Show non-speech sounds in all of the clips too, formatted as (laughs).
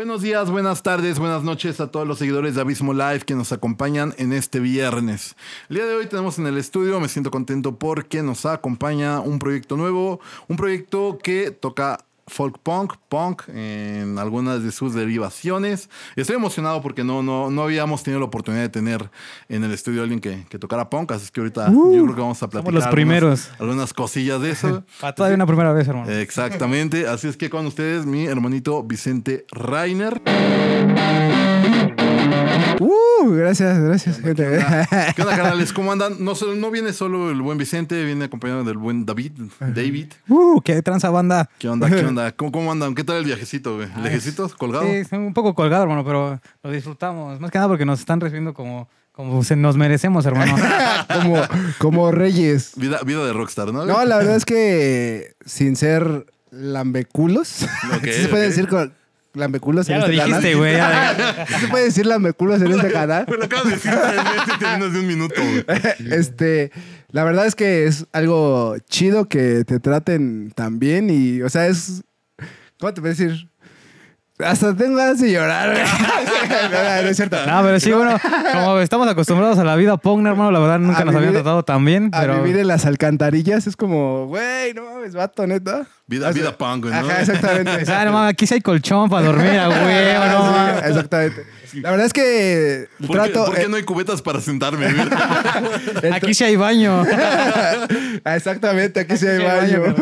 Buenos días, buenas tardes, buenas noches a todos los seguidores de Abismo Live que nos acompañan en este viernes. El día de hoy tenemos en el estudio, me siento contento porque nos acompaña un proyecto nuevo, un proyecto que toca folk punk, punk en algunas de sus derivaciones. Estoy emocionado porque no, no, no habíamos tenido la oportunidad de tener en el estudio alguien que, que tocara punk, así que ahorita uh, yo creo que vamos a platicar Algunas, cosillas de eso. (laughs) Todavía una primera vez, hermano. Exactamente, así es que con ustedes mi hermanito Vicente Reiner. Uh, gracias, gracias, ¿Qué onda, canales? ¿Cómo andan? No, viene solo el buen Vicente, viene acompañado del buen David. David. Uh, qué tranza banda. ¿Qué onda? ¿Qué (laughs) onda? ¿Cómo, andan? ¿Qué tal el viajecito, güey? ¿Lejecitos? ¿Colgado? Sí, un poco colgado, hermano, pero lo disfrutamos. Más que nada porque nos están recibiendo como como se nos merecemos, hermano. (laughs) como, reyes. Vida, de rockstar, ¿no? No, la verdad es que sin ser lambeculos, ¿qué (laughs) se puede decir con...? lambeculas en ya lo dijiste, güey. (laughs) ¿Se puede decir lambeculas en este canal? Lo acabas de decir en este de un minuto, (laughs) Este, la verdad es que es algo chido que te traten tan bien y, o sea, es... ¿Cómo te puedo decir? Hasta tengo ganas de llorar, güey. (laughs) no, es cierto. No, pero sí, bueno, como estamos acostumbrados a la vida punk, hermano, la verdad nunca nos habían tratado tan bien. Pero... A vivir en las alcantarillas es como, güey, no mames, vato, neta. Vida, vida punk, ¿no? Ajá, exactamente. (laughs) Ah, exactamente. mames, aquí sí hay colchón para dormir, güey, (laughs) no Exactamente. La verdad es que ¿Por trato. Qué, eh, no hay cubetas para sentarme? (laughs) Ah, aquí sí hay baño. Exactamente, aquí, sí hay baño.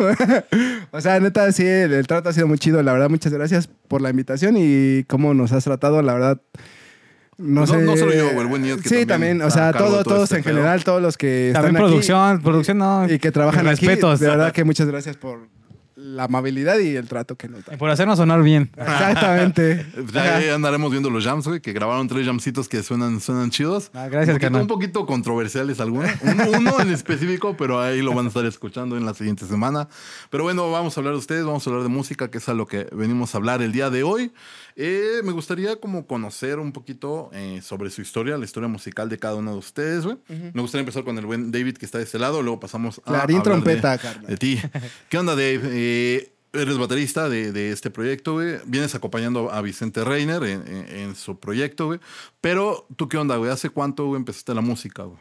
(laughs) o sea, neta, sí, el, trato ha sido muy chido. La verdad, muchas gracias por la invitación y cómo nos has tratado. La verdad, no, solo yo, el buen Sí, también, o sea, todo, todos este en general, todos los que también producción, producción no. Y que trabajan aquí, De verdad que muchas gracias por, la amabilidad y el trato que nos dan. por hacernos sonar bien. (laughs) Exactamente. Ya (laughs) andaremos viendo los jams, que grabaron tres jamsitos que suenan, suenan chidos. Ah, un poquito, controversiales algunos. Uno, uno, en específico, pero ahí lo van a estar escuchando en la siguiente semana. Pero bueno, vamos a hablar de ustedes, vamos a hablar de música, que es a lo que venimos a hablar el día de hoy. Eh, me gustaría como conocer un poquito eh, sobre su historia, la historia musical de cada uno de ustedes, güey. Me gustaría empezar con el buen David que está de este lado, luego pasamos a... Clarín trompeta, de, ti. ¿Qué onda, Dave? Eh, eres baterista de, este proyecto, güey. Vienes acompañando a Vicente Reiner en, su proyecto, güey. Pero, ¿tú qué onda, güey? ¿Hace cuánto empezaste la música, güey?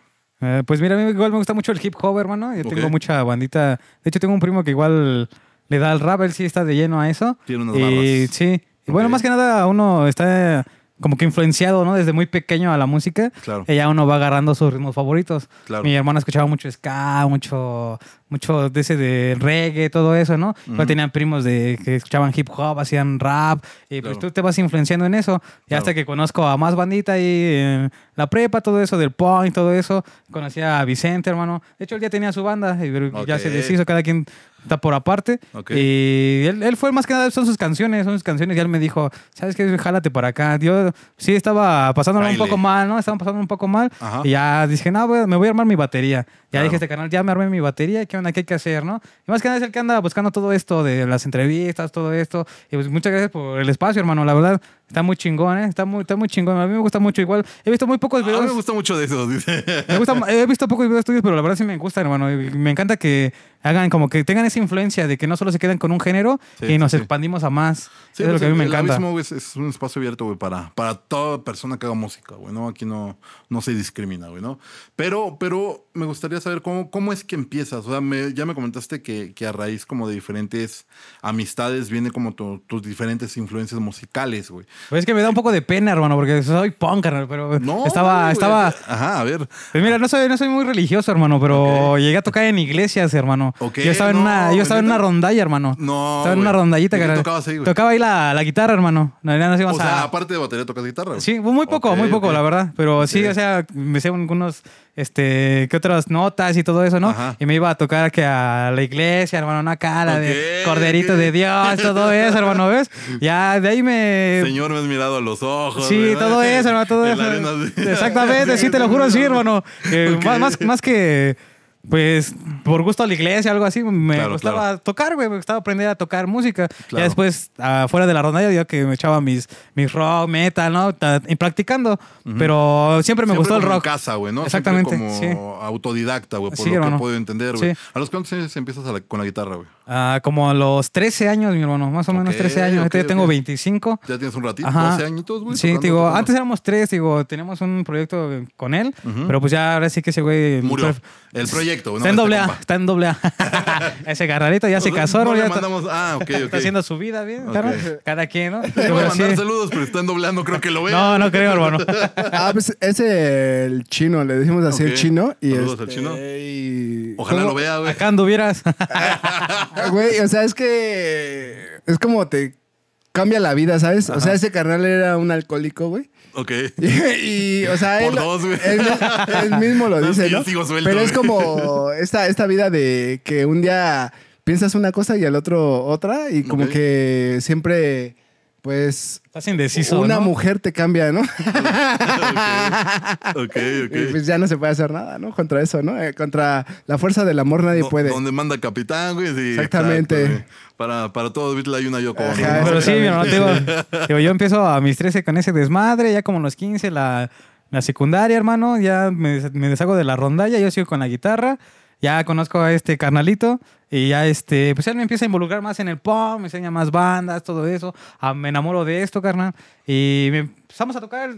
pues mira, a mí igual me gusta mucho el hip hop, hermano. Yo tengo mucha bandita. De hecho, tengo un primo que igual le da al rap, él sí está de lleno a eso. Tiene unas y, Sí, y Bueno, más que nada uno está como que influenciado, ¿no? Desde muy pequeño a la música. Claro. Y ya uno va agarrando sus ritmos favoritos. Claro. Mi hermana escuchaba mucho ska, mucho mucho de ese de reggae, todo eso, ¿no? Yo tenía primos de que escuchaban hip hop, hacían rap, y pues tú te vas influenciando en eso. Y hasta que conozco a más bandita y en la prepa, todo eso del punk, todo eso. Conocí a Vicente, hermano. De hecho, él ya tenía su banda, y ya se deshizo, cada quien está por aparte. Y él, fue más que nada, son sus canciones, son sus canciones. Y él me dijo, ¿sabes qué? Jálate para acá. Yo sí estaba pasándolo un poco mal, ¿no? Estaban pasando un poco mal. Y ya dije, no, me voy a armar mi batería. Ya dije, este canal, ya me armé mi batería qué hay que hacer, ¿no? Y más que nada es el que anda buscando todo esto de las entrevistas, todo esto. Y pues, muchas gracias por el espacio, hermano. La verdad, Está muy chingón, ¿eh? Está muy, está muy chingón. A mí me gusta mucho igual. He visto muy pocos ah, videos. A mí me gusta mucho de eso. me he visto pocos videos tuyos, pero la verdad sí me gusta, hermano. me encanta que hagan como que tengan esa influencia de que no solo se quedan con un género y nos expandimos a más. es lo pues que a mí me encanta. es, un espacio abierto, güey, para, para toda persona que haga música, güey, ¿no? Aquí no, no se discrimina, güey, ¿no? Pero, pero me gustaría saber cómo, cómo es que empiezas. O sea, ya me comentaste que, que, a raíz como de diferentes amistades viene como tus diferentes influencias musicales, güey. Pues es que me da un poco de pena, hermano, porque soy punk, pero estaba, estaba... Ajá, a ver. Pues mira, no soy, no soy muy religioso, hermano, pero llegué a tocar en iglesias, hermano. yo estaba, en, una, yo estaba en una rondalla, hermano. No, Estaba en una rondallita, cara. Tocabas Tocaba ahí la, la guitarra, hermano. o sea, aparte de batería, tocas guitarra. Sí, muy poco, muy poco, la verdad. Pero sí, o sea, me sé unos este, qué otras notas y todo eso, ¿no? Y me iba a tocar que a la iglesia, hermano, una cara de corderito de Dios, todo (laughs) eso, hermano, ¿ves? Ya de ahí me... Señor, me has mirado a los ojos. Sí, todo eso, hermano, todo eso. Exactamente, sí, te lo (laughs) juro, sí, hermano. Eh, más, más que pues por gusto a la iglesia, algo así, me gustaba tocar, güey, me gustaba aprender a tocar música. Ya después, afuera de la ronda, yo que me echaba mis, mis rock, metal, ¿no? Y practicando, pero siempre me gustó el rock. en casa, güey, ¿no? Exactamente. como autodidacta, güey, por lo que puedo entender, güey. ¿A los cuántos años empiezas con la guitarra, güey? Ah, como a los 13 años, mi hermano, más o menos 13 años. yo tengo 25. Ya tienes un ratito, Ajá. 12 añitos, güey. Sí, digo, antes éramos tres, digo, teníamos un proyecto con él, pero pues ya ahora sí que ese güey. El proyecto, ¿no? Está en este doble A, está en doble A. (laughs) ese garrarito ya se casó, no Está ah, (laughs) haciendo su vida bien, claro. Cada quien, ¿no? Le voy a mandar saludos, pero está en doble creo que lo veo No, no creo, hermano. (laughs) ah, pues es el chino, le decimos así el chino. Y saludos al este, chino. Ojalá lo vea, güey. Acá anduvieras. (laughs) Güey, o sea, es que es como te cambia la vida, ¿sabes? O sea, ese carnal era un alcohólico, güey. Ok. (laughs) Y, o sea, él, Él, mismo lo (laughs) dice, ¿no? Pero es como esta, esta vida de que un día piensas una cosa y al otro otra y como que siempre pues. Estás indeciso. Una mujer te cambia, ¿no? (laughs) pues ya no se puede hacer nada, ¿no? Contra eso, ¿no? Eh, contra la fuerza del amor nadie puede. Donde manda capitán, güey. Exactamente. Para, para todo hay una yo con. Pero sí, digo, (laughs) digo, yo empiezo a mis 13 con ese desmadre, ya como los 15, la, la secundaria, hermano, ya me, me deshago de la rondalla, yo sigo con la guitarra ya conozco a este carnalito y ya este, pues él me empieza a involucrar más en el pop, me enseña más bandas, todo eso, ah, me enamoro de esto, carnal, y empezamos a tocar,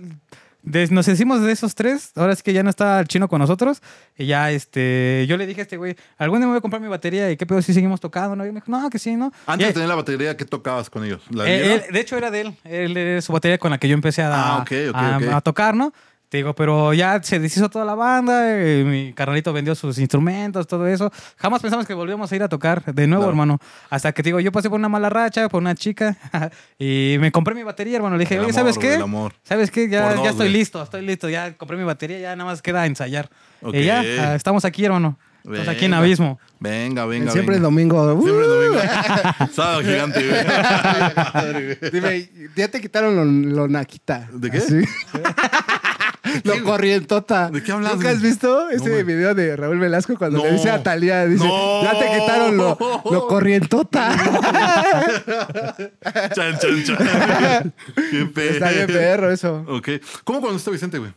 nos hicimos de esos tres, ahora es que ya no está el chino con nosotros, y ya este, yo le dije a este güey, algún día me voy a comprar mi batería y qué pedo si seguimos tocando, ¿no? Y me dijo, no, que sí, ¿no? Antes de tener la batería, ¿qué tocabas con ellos? Eh, de hecho era de él, él, su batería con la que yo empecé a, ah, a tocar, ¿no? Te digo, pero ya se deshizo toda la banda, eh, mi carnalito vendió sus instrumentos, todo eso. Jamás pensamos que volvíamos a ir a tocar de nuevo, hermano. Hasta que digo, yo pasé por una mala racha, por una chica, (laughs) y me compré mi batería, hermano. Le dije, oye, ¿sabes qué? ¿Sabes qué? Ya, estoy listo, estoy listo, ya compré mi batería, ya nada más queda ensayar. Y ya, ah, estamos aquí, hermano. Estamos aquí en Abismo. Venga, venga. Siempre el domingo. Siempre ¡Uh! domingo. (laughs) Sábado gigante, Dime, ya te quitaron lo, naquita. ¿De qué? (laughs) lo corrientota. ¿De qué hablas? ¿Nunca has visto ese video de Raúl Velasco cuando le dice a Talía, dice, ya te quitaron lo, lo corrientota? (laughs) chan, chan, chan. (laughs) qué perro. Está bien perro eso. Ok. ¿Cómo cuando está Vicente, güey?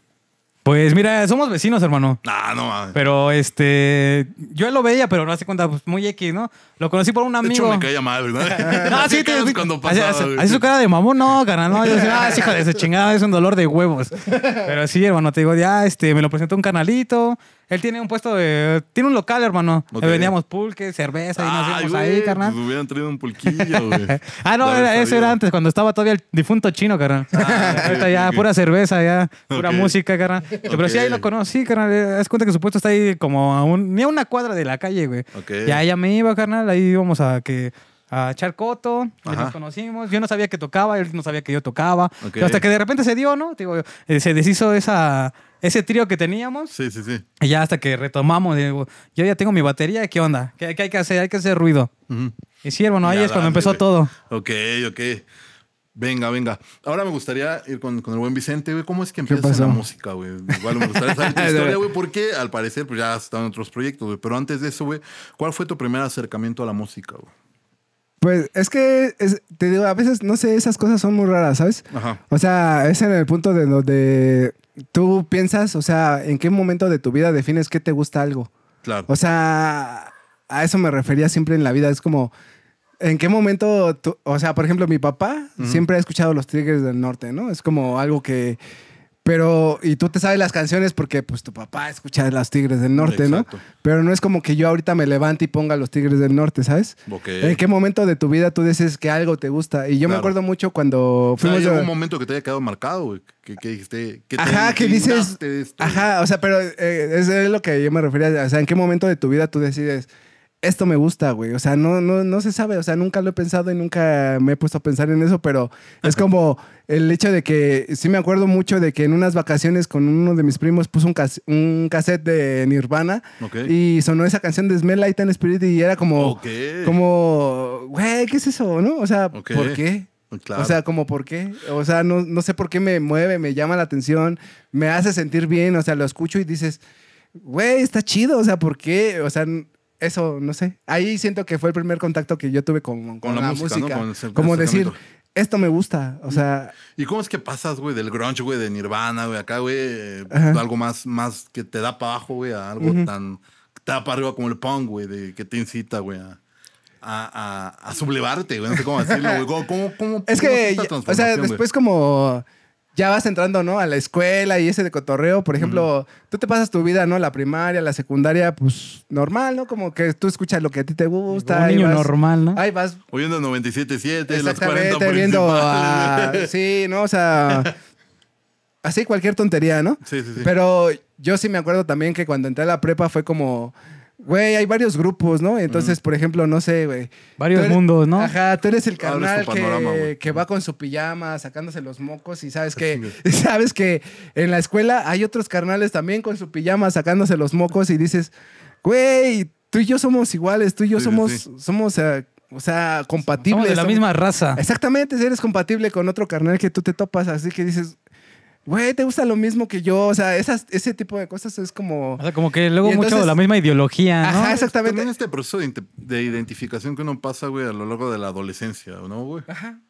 Pues mira, somos vecinos, hermano. Ah, no mames. Pero este. Yo lo veía, pero no hace cuenta, pues muy X, ¿no? Lo conocí por un amigo. De hecho, me caía mal, ¿verdad? (laughs) (laughs) no, así te. Cuando pasaba, así, su cara de mamón, no, carnal. No, yo decía, ah, es hijo de esa chingada, es un dolor de huevos. (laughs) pero sí, hermano, te digo, ya, este, me lo presentó un canalito. Él tiene un puesto de. Tiene un local, hermano. Okay. vendíamos pulque, cerveza y nos íbamos ahí, carnal. Nos pues hubieran traído un pulquillo, (laughs) güey. ah, no, eso era antes, cuando estaba todavía el difunto chino, carnal. Ah, (laughs) Ahorita ya, pura cerveza, ya, pura música, carnal. Pero sí ahí lo conocí, carnal. Haz cuenta que su puesto está ahí como a un, ni a una cuadra de la calle, güey. Ya, ya me iba, carnal. Ahí íbamos a que a Charcoto, nos conocimos. Yo no sabía que tocaba, él no sabía que yo tocaba. Hasta que de repente se dio, ¿no? Digo, eh, se deshizo esa, ese trío que teníamos. Sí, sí, sí. Y ya hasta que retomamos, digo, yo ya tengo mi batería, ¿qué onda? ¿Qué, hay que hacer? Hay que hacer ruido. Y sí, bueno, ahí es cuando empezó todo. Ok, ok. Venga, venga. Ahora me gustaría ir con, el buen Vicente, güey. ¿Cómo es que empieza la música, güey? Igual me gustaría saber tu (laughs) historia, güey, porque al parecer pues ya están otros proyectos, güey. Pero antes de eso, güey, ¿cuál fue tu primer acercamiento a la música, güey? Pues es que, te digo, a veces, no sé, esas cosas son muy raras, ¿sabes? O sea, es en el punto de donde tú piensas, o sea, en qué momento de tu vida defines que te gusta algo. Claro. O sea, a eso me refería siempre en la vida. Es como, ¿en qué momento, tú, o sea, por ejemplo, mi papá siempre ha escuchado los Triggers del Norte, ¿no? Es como algo que pero, y tú te sabes las canciones porque pues tu papá escucha los Tigres del Norte, ¿no? Pero no es como que yo ahorita me levante y ponga Los Tigres del Norte, ¿sabes? ¿En qué momento de tu vida tú dices que algo te gusta? Y yo me acuerdo mucho cuando fuimos... un momento que te haya quedado marcado, ¿Qué que, dijiste... Que ajá, te, que, dices... ajá, o sea, pero eh, es lo que yo me refería, o sea, ¿en qué momento de tu vida tú decides esto me gusta, güey. O sea, no, no, no se sabe. O sea, nunca lo he pensado y nunca me he puesto a pensar en eso, pero es como el hecho de que sí me acuerdo mucho de que en unas vacaciones con uno de mis primos puso un, cassette de Nirvana y sonó esa canción de Smell Light and Spirit y era como, como, güey, ¿qué es eso? ¿No? O sea, ¿por qué? O sea, como por qué. O sea, no, no sé por qué me mueve, me llama la atención, me hace sentir bien. O sea, lo escucho y dices, güey, está chido. O sea, ¿por qué? O sea, eso, no sé. Ahí siento que fue el primer contacto que yo tuve con, con, la, música. como decir, esto me gusta, o sea... ¿Y cómo es que pasas, güey, del grunge, güey, de Nirvana, güey, acá, güey, algo más, más que te da para abajo, güey, a algo tan... Te da para arriba como el punk, güey, que te incita, güey, a, sublevarte, güey, no sé cómo decirlo, güey. ¿Cómo, cómo, es que, o sea, después como ya vas entrando, ¿no? A la escuela y ese de cotorreo, por ejemplo, tú te pasas tu vida, ¿no? La primaria, la secundaria, pues normal, ¿no? Como que tú escuchas lo que a ti te gusta. Un niño normal, ¿no? Ahí vas. Oyendo 97.7, las 40 viendo (laughs) Sí, ¿no? O sea, así cualquier tontería, ¿no? Sí, sí, sí. Pero yo sí me acuerdo también que cuando entré a la prepa fue como Güey, hay varios grupos, ¿no? Entonces, mm. por ejemplo, no sé, güey. Varios mundos, ¿no? Ajá, tú eres el carnal que, va con su pijama, sacándose los mocos y sabes ah, que, (laughs) sabes que en la escuela hay otros carnales también con su pijama, sacándose los mocos y dices, güey, tú y yo somos iguales, tú y yo somos, somos, eh, o sea, compatibles. Somos de la misma raza. Exactamente, eres compatible con otro carnal que tú te topas, así que dices, güey, te gusta lo mismo que yo. O sea, ese tipo de cosas es como. O sea, como que luego mucho la misma ideología. Ajá, exactamente. También este proceso de, identificación que uno pasa, güey, a lo largo de la adolescencia, ¿no, güey? Ajá.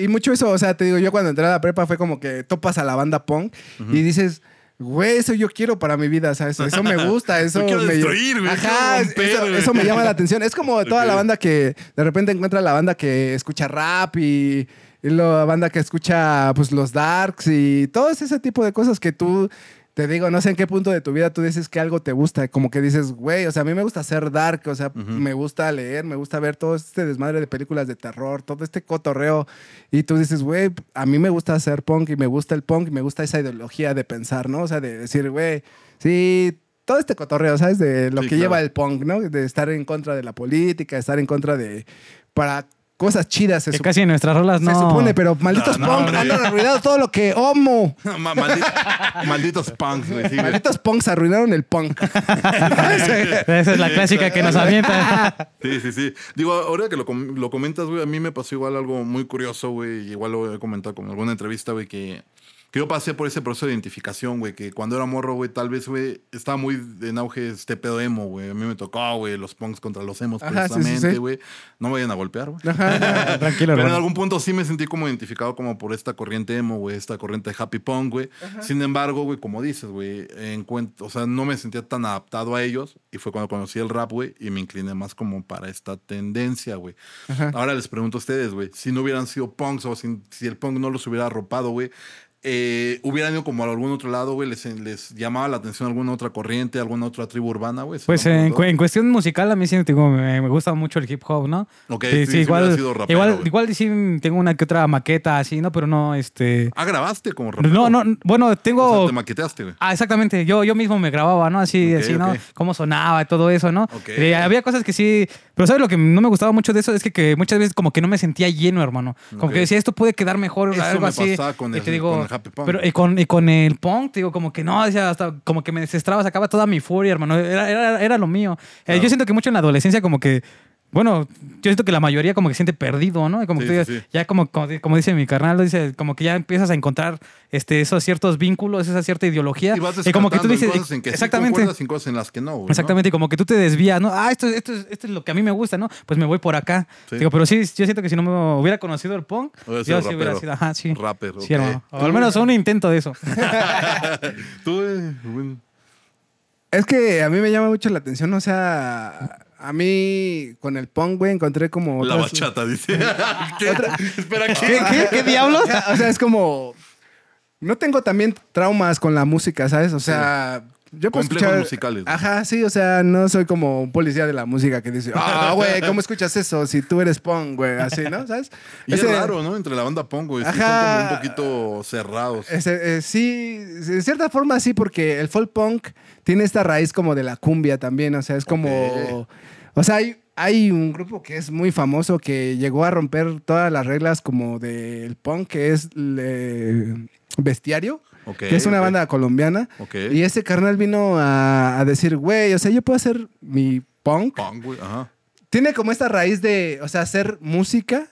y mucho eso, o sea, te digo, yo cuando entré a la prepa fue como que topas a la banda punk y dices. Güey, eso yo quiero para mi vida, ¿sabes? Eso me gusta, eso yo (laughs) me Ajá, eso, me llama la atención. Es como toda la banda que de repente encuentra la banda que escucha rap y y la banda que escucha pues los darks y todo ese tipo de cosas que tú te digo, no sé en qué punto de tu vida tú dices que algo te gusta, como que dices, güey, o sea, a mí me gusta hacer dark, o sea, me gusta leer, me gusta ver todo este desmadre de películas de terror, todo este cotorreo, y tú dices, güey, a mí me gusta hacer punk y me gusta el punk y me gusta esa ideología de pensar, ¿no? O sea, de decir, güey, sí, todo este cotorreo, ¿sabes? De lo que lleva el punk, ¿no? De estar en contra de la política, estar en contra de... para cosas chidas. Se casi en nuestras rolas no. Se supone, pero malditos punks andan arruinando todo lo que homo. (laughs) (laughs) malditos punks. Me malditos punks arruinaron el punk. (laughs) Esa es la clásica que nos avienta. sí, sí, sí. Digo, ahora que lo, lo comentas, güey, a mí me pasó igual algo muy curioso, güey. Igual lo he comentado con alguna entrevista, güey, que que yo pasé por ese proceso de identificación, güey, que cuando era morro, güey, tal vez, güey, estaba muy en auge este pedo emo, güey. A mí me tocó, güey, los punks contra los emos, precisamente, güey. No me vayan a golpear, güey. (laughs) tranquilo, Pero en algún punto sí me sentí como identificado como por esta corriente emo, güey, esta corriente de happy punk, güey. Sin embargo, güey, como dices, güey, o sea, no me sentía tan adaptado a ellos y fue cuando conocí el rap, güey, y me incliné más como para esta tendencia, güey. Ahora les pregunto a ustedes, güey, si no hubieran sido punks o si, si el punk no los hubiera arropado, güey, eh, hubieran ido como a algún otro lado, güey, les, llamaba la atención alguna otra corriente, alguna otra tribu urbana, güey. Pues en, cuestión musical a mí sí me, gusta mucho el hip hop, ¿no? sí, igual, igual, sí tengo una que otra maqueta así, ¿no? Pero no, este... Ah, grabaste como rapero. No, no, bueno, tengo... maqueteaste, Ah, exactamente, yo, yo mismo me grababa, ¿no? Así, así, ¿no? Cómo sonaba y todo eso, ¿no? Eh, había cosas que sí... Pero ¿sabes lo que no me gustaba mucho de eso? Es que, muchas veces como que no me sentía lleno, hermano. Como que decía, esto puede quedar mejor, O algo me así. Con el, te digo... Pero y con, con el punk, digo, como que no, decía, como que me desestraba, sacaba toda mi furia, hermano. Era, lo mío. Eh, yo siento que mucho en la adolescencia, como que bueno, yo siento que la mayoría como que siente perdido, ¿no? Como que tú dices, ya como, como, dice mi carnal, dice, como que ya empiezas a encontrar este, esos ciertos vínculos, esa cierta ideología. Y vas como que tú dices, cosas exactamente. cosas en las que no. exactamente, y como que tú te desvías, ¿no? Ah, esto, esto, es lo que a mí me gusta, ¿no? Pues me voy por acá. Digo, pero sí, yo siento que si no me hubiera conocido el punk, yo sí hubiera sido, ajá, sí. Rapper, O al menos un intento de eso. (laughs) tú, eh, Es que a mí me llama mucho la atención, o sea a mí, con el punk, güey, encontré como. La bachata, dice. (laughs) ¿Qué? Espera, ¿qué? ¿Qué, diablos? o sea, es como. No tengo también traumas con la música, ¿sabes? O sea. Yo puedo Complejos musicales. Ajá, sí, o sea, no soy como un policía de la música que dice, ah, (laughs) güey, ¿cómo escuchas eso si tú eres punk, güey? Así, ¿no? ¿Sabes? Y es raro, ¿no? Entre la banda punk, güey. como un poquito cerrados. Eh, sí, de cierta forma sí, porque el folk punk tiene esta raíz como de la cumbia también, o sea, es como... O sea, hay, un grupo que es muy famoso que llegó a romper todas las reglas como del punk, que es Bestiario, que es una banda colombiana. Y ese carnal vino a, decir, güey, o sea, yo puedo hacer mi punk. punk Tiene como esta raíz de, o sea, hacer música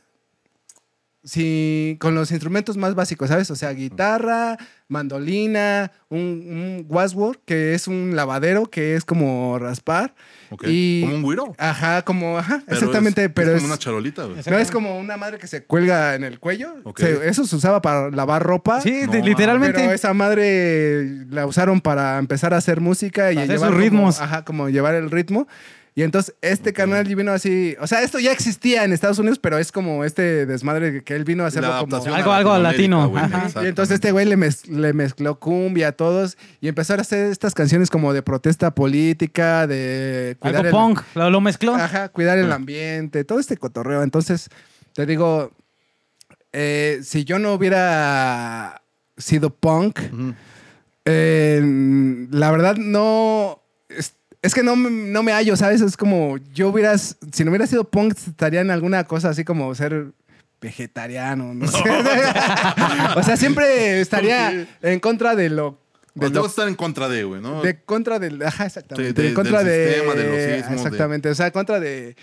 Sí, con los instrumentos más básicos, ¿sabes? O sea, guitarra, mandolina, un, washboard, que es un lavadero, que es como raspar. Y, como un güiro. Ajá, como, ajá, exactamente, pero es, como una charolita, No es como una madre que se cuelga en el cuello. eso se usaba para lavar ropa. Sí, literalmente. esa madre la usaron para empezar a hacer música y llevar sus ritmos. ajá, como llevar el ritmo. Y entonces este canal vino así, o sea, esto ya existía en Estados Unidos, pero es como este desmadre que él vino a hacerlo como algo, algo latino. Y entonces este güey le, mezcló cumbia a todos y empezó a hacer estas canciones como de protesta política, de cuidar algo punk, lo, mezcló. Ajá, cuidar el ah. ambiente, todo este cotorreo. Entonces, te digo, eh, si yo no hubiera sido punk, eh, la verdad no es que no, me hallo, ¿sabes? Es como, yo hubieras, si no hubiera sido punk, estaría en alguna cosa así como ser vegetariano, no, (laughs) o sea, siempre estaría en contra de lo de o que estar en contra de, güey, ¿no? De contra del. Ajá, exactamente. De, contra del de, sistema, Exactamente. O sea, contra de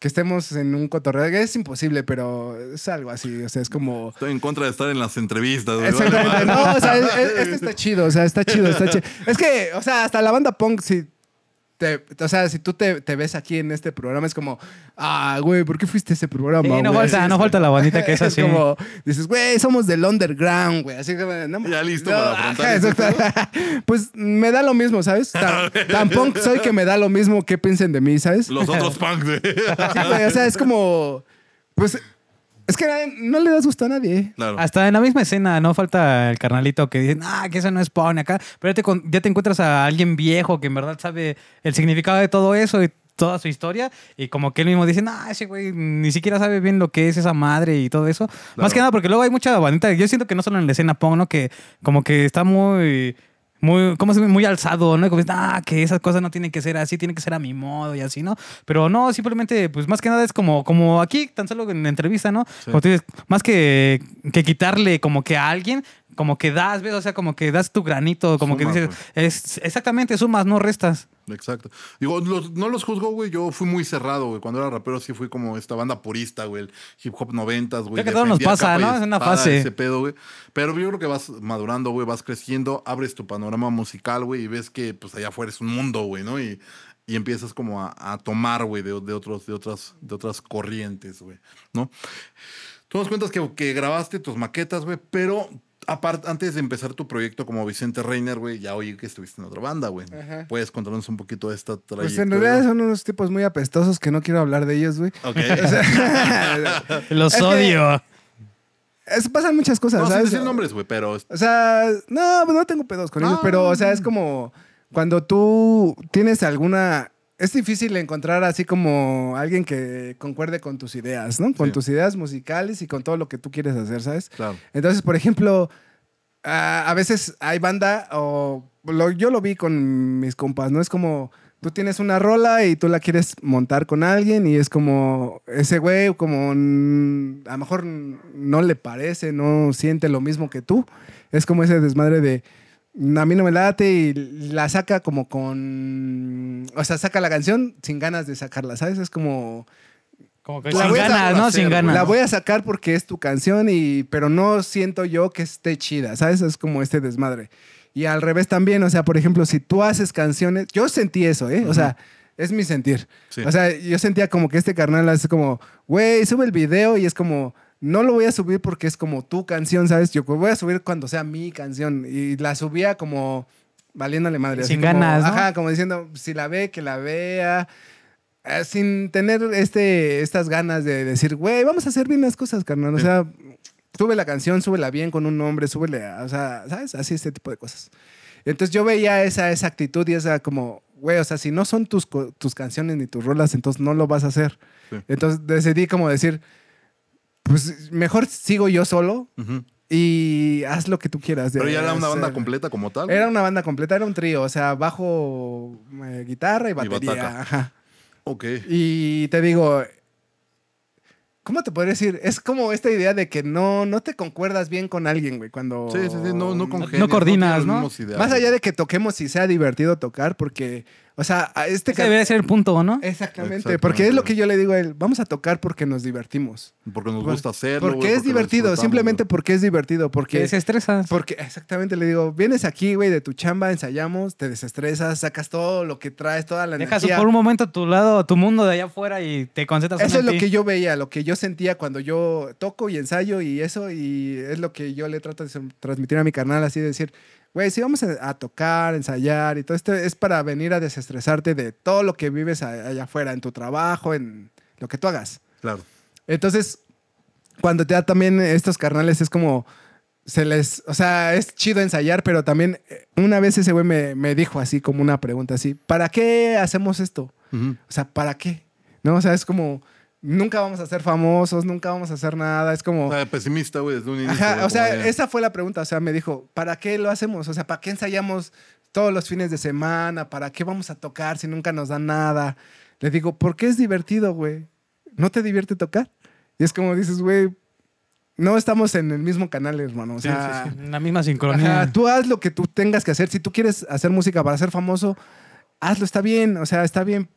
que estemos en un cotorreo. Es imposible, pero es algo así. O sea, es como. Estoy en contra de estar en las entrevistas, güey. Exactamente. No, o sea, es, este está chido. O sea, está chido, está chido. Es que, o sea, hasta la banda punk, si o sea, si tú te, ves aquí en este programa, es como, ah, güey, ¿por qué fuiste a ese programa? Sí, no falta, la bonita que es (laughs) así. es como, dices, güey, somos del underground, güey. Así que, ya listo para afrontar. Este (laughs) pues me da lo mismo, ¿sabes? (laughs) Tan, punk soy que me da lo mismo que piensen de mí, ¿sabes? Los otros punk. ¿eh? o sea, es como, pues es que no le das gusto a nadie. ¿eh? Hasta en la misma escena, no falta el carnalito que dice, ah, que eso no es Pong. acá. Pero ya te, encuentras a alguien viejo que en verdad sabe el significado de todo eso y toda su historia y como que él mismo dice, ah, ese güey ni siquiera sabe bien lo que es esa madre y todo eso. Más que nada porque luego hay mucha bandita, yo siento que no solo en la escena Pong, Que como que está muy muy, Muy alzado, ¿no? Como, ah, que esas cosas no tienen que ser así, tiene que ser a mi modo y así, ¿no? Pero no, simplemente, pues más que nada es como, como aquí, tan solo en la entrevista, ¿no? más que, que quitarle como que a alguien, como que das, ¿ves? O sea, como que das tu granito, como que dices, pues. es, exactamente, sumas, no restas. Exacto. Digo, no los juzgo, güey. Yo fui muy cerrado, güey. Cuando era rapero sí fui como esta banda purista, güey. El hip hop noventas, güey. Ya que todo nos pasa, ¿no? Es una fase. Ese pedo, güey. Pero yo creo que vas madurando, güey. Vas creciendo, abres tu panorama musical, güey. Y ves que, pues, allá afuera es un mundo, güey, ¿no? Y, y empiezas como a, a tomar, güey, de, otros, de, otras, de otras corrientes, güey, ¿no? Tú nos cuentas que, que grabaste tus maquetas, güey, pero aparte, antes de empezar tu proyecto como Vicente Reiner, güey, ya oí que estuviste en otra banda, güey. ¿Puedes contarnos un poquito de esta trayectoria? Pues en realidad son unos tipos muy apestosos que no quiero hablar de ellos, güey. Ok. (laughs) (laughs) Los odio. pasan muchas cosas, no, ¿sabes? No decir nombres, güey, pero... O sea, no, pues, no tengo pedos con ellos, pero, o sea, es como cuando tú tienes alguna es difícil encontrar así como alguien que concuerde con tus ideas, ¿no? Con tus ideas musicales y con todo lo que tú quieres hacer, ¿sabes? Entonces, por ejemplo, a veces hay banda o yo lo vi con mis compas, ¿no? Es como tú tienes una rola y tú la quieres montar con alguien y es como ese güey como a lo mejor no le parece, no siente lo mismo que tú. Es como ese desmadre de a mí no me late y la saca como con. O sea, saca la canción sin ganas de sacarla, ¿sabes? Es como. Como que sin ganas, ¿no? Sin ganas. La voy a sacar porque es tu canción, y, pero no siento yo que esté chida, ¿sabes? Es como este desmadre. Y al revés también, o sea, por ejemplo, si tú haces canciones, yo sentí eso, ¿eh? O sea, es mi sentir. O sea, yo sentía como que este carnal es como, güey, sube el video y es como, no lo voy a subir porque es como tu canción, ¿sabes? Yo voy a subir cuando sea mi canción. Y la subía como valiéndole madre. Sin ganas. Ajá, como diciendo, si la ve, que la vea. Eh, sin tener este, estas ganas de decir, güey, vamos a hacer bien las cosas, carnal. O sea, sube la canción, súbela bien con un nombre, súbele, o sea, ¿sabes? Así este tipo de cosas. Entonces yo veía esa, esa actitud y esa como, güey, o sea, si no son tus, canciones ni tus rolas, entonces no lo vas a hacer. Entonces decidí como decir, pues mejor sigo yo solo. Y haz lo que tú quieras. Pero ya era una banda completa como tal. Era una banda completa, era un trío, o sea, bajo, eh, guitarra y batería. Y Ok. Y te digo, ¿cómo te podría decir? Es como esta idea de que no, no te concuerdas bien con alguien, güey, cuando... Sí, sí, sí, no, no congenias, No coordinas, ¿no? Más allá de que toquemos y sea divertido tocar, porque o sea, a este... Ese debería ser el punto, ¿no? Exactamente, porque es lo que yo le digo a él. Vamos a tocar porque nos divertimos. Porque nos gusta hacerlo. Porque, es divertido, simplemente porque es divertido. Porque te desestresas. Porque, exactamente, le digo, vienes aquí, güey, de tu chamba, ensayamos, te desestresas, sacas todo lo que traes, toda la energía. Dejas por un momento a tu lado, a tu mundo de allá afuera y te concentras Eso es lo que yo veía, lo que yo sentía cuando yo toco y ensayo y eso, y es lo que yo le trato de transmitir a mi carnal, así de decir, güey, si vamos a, tocar, ensayar y todo esto, es para venir a desestresarte de todo lo que vives allá afuera, en tu trabajo, en lo que tú hagas. Claro. Entonces, cuando te da también estos carnales, es como, se les, o sea, es chido ensayar, pero también eh, una vez ese güey me, dijo así como una pregunta así, ¿para qué hacemos esto? O sea, ¿para qué? No, o sea, es como nunca vamos a ser famosos, nunca vamos a hacer nada. Es como. O sea, pesimista, güey, desde un inicio. o sea, esa fue la pregunta. O sea, me dijo, ¿para qué lo hacemos? O sea, ¿para qué ensayamos todos los fines de semana? ¿Para qué vamos a tocar si nunca nos dan nada? Le digo, porque es divertido, güey. ¿No te divierte tocar? Y es como dices, güey, no estamos en el mismo canal, hermano. O sea, En la misma sincronía. tú haz lo que tú tengas que hacer. Si tú quieres hacer música para ser famoso, hazlo, está bien. O sea, está bien.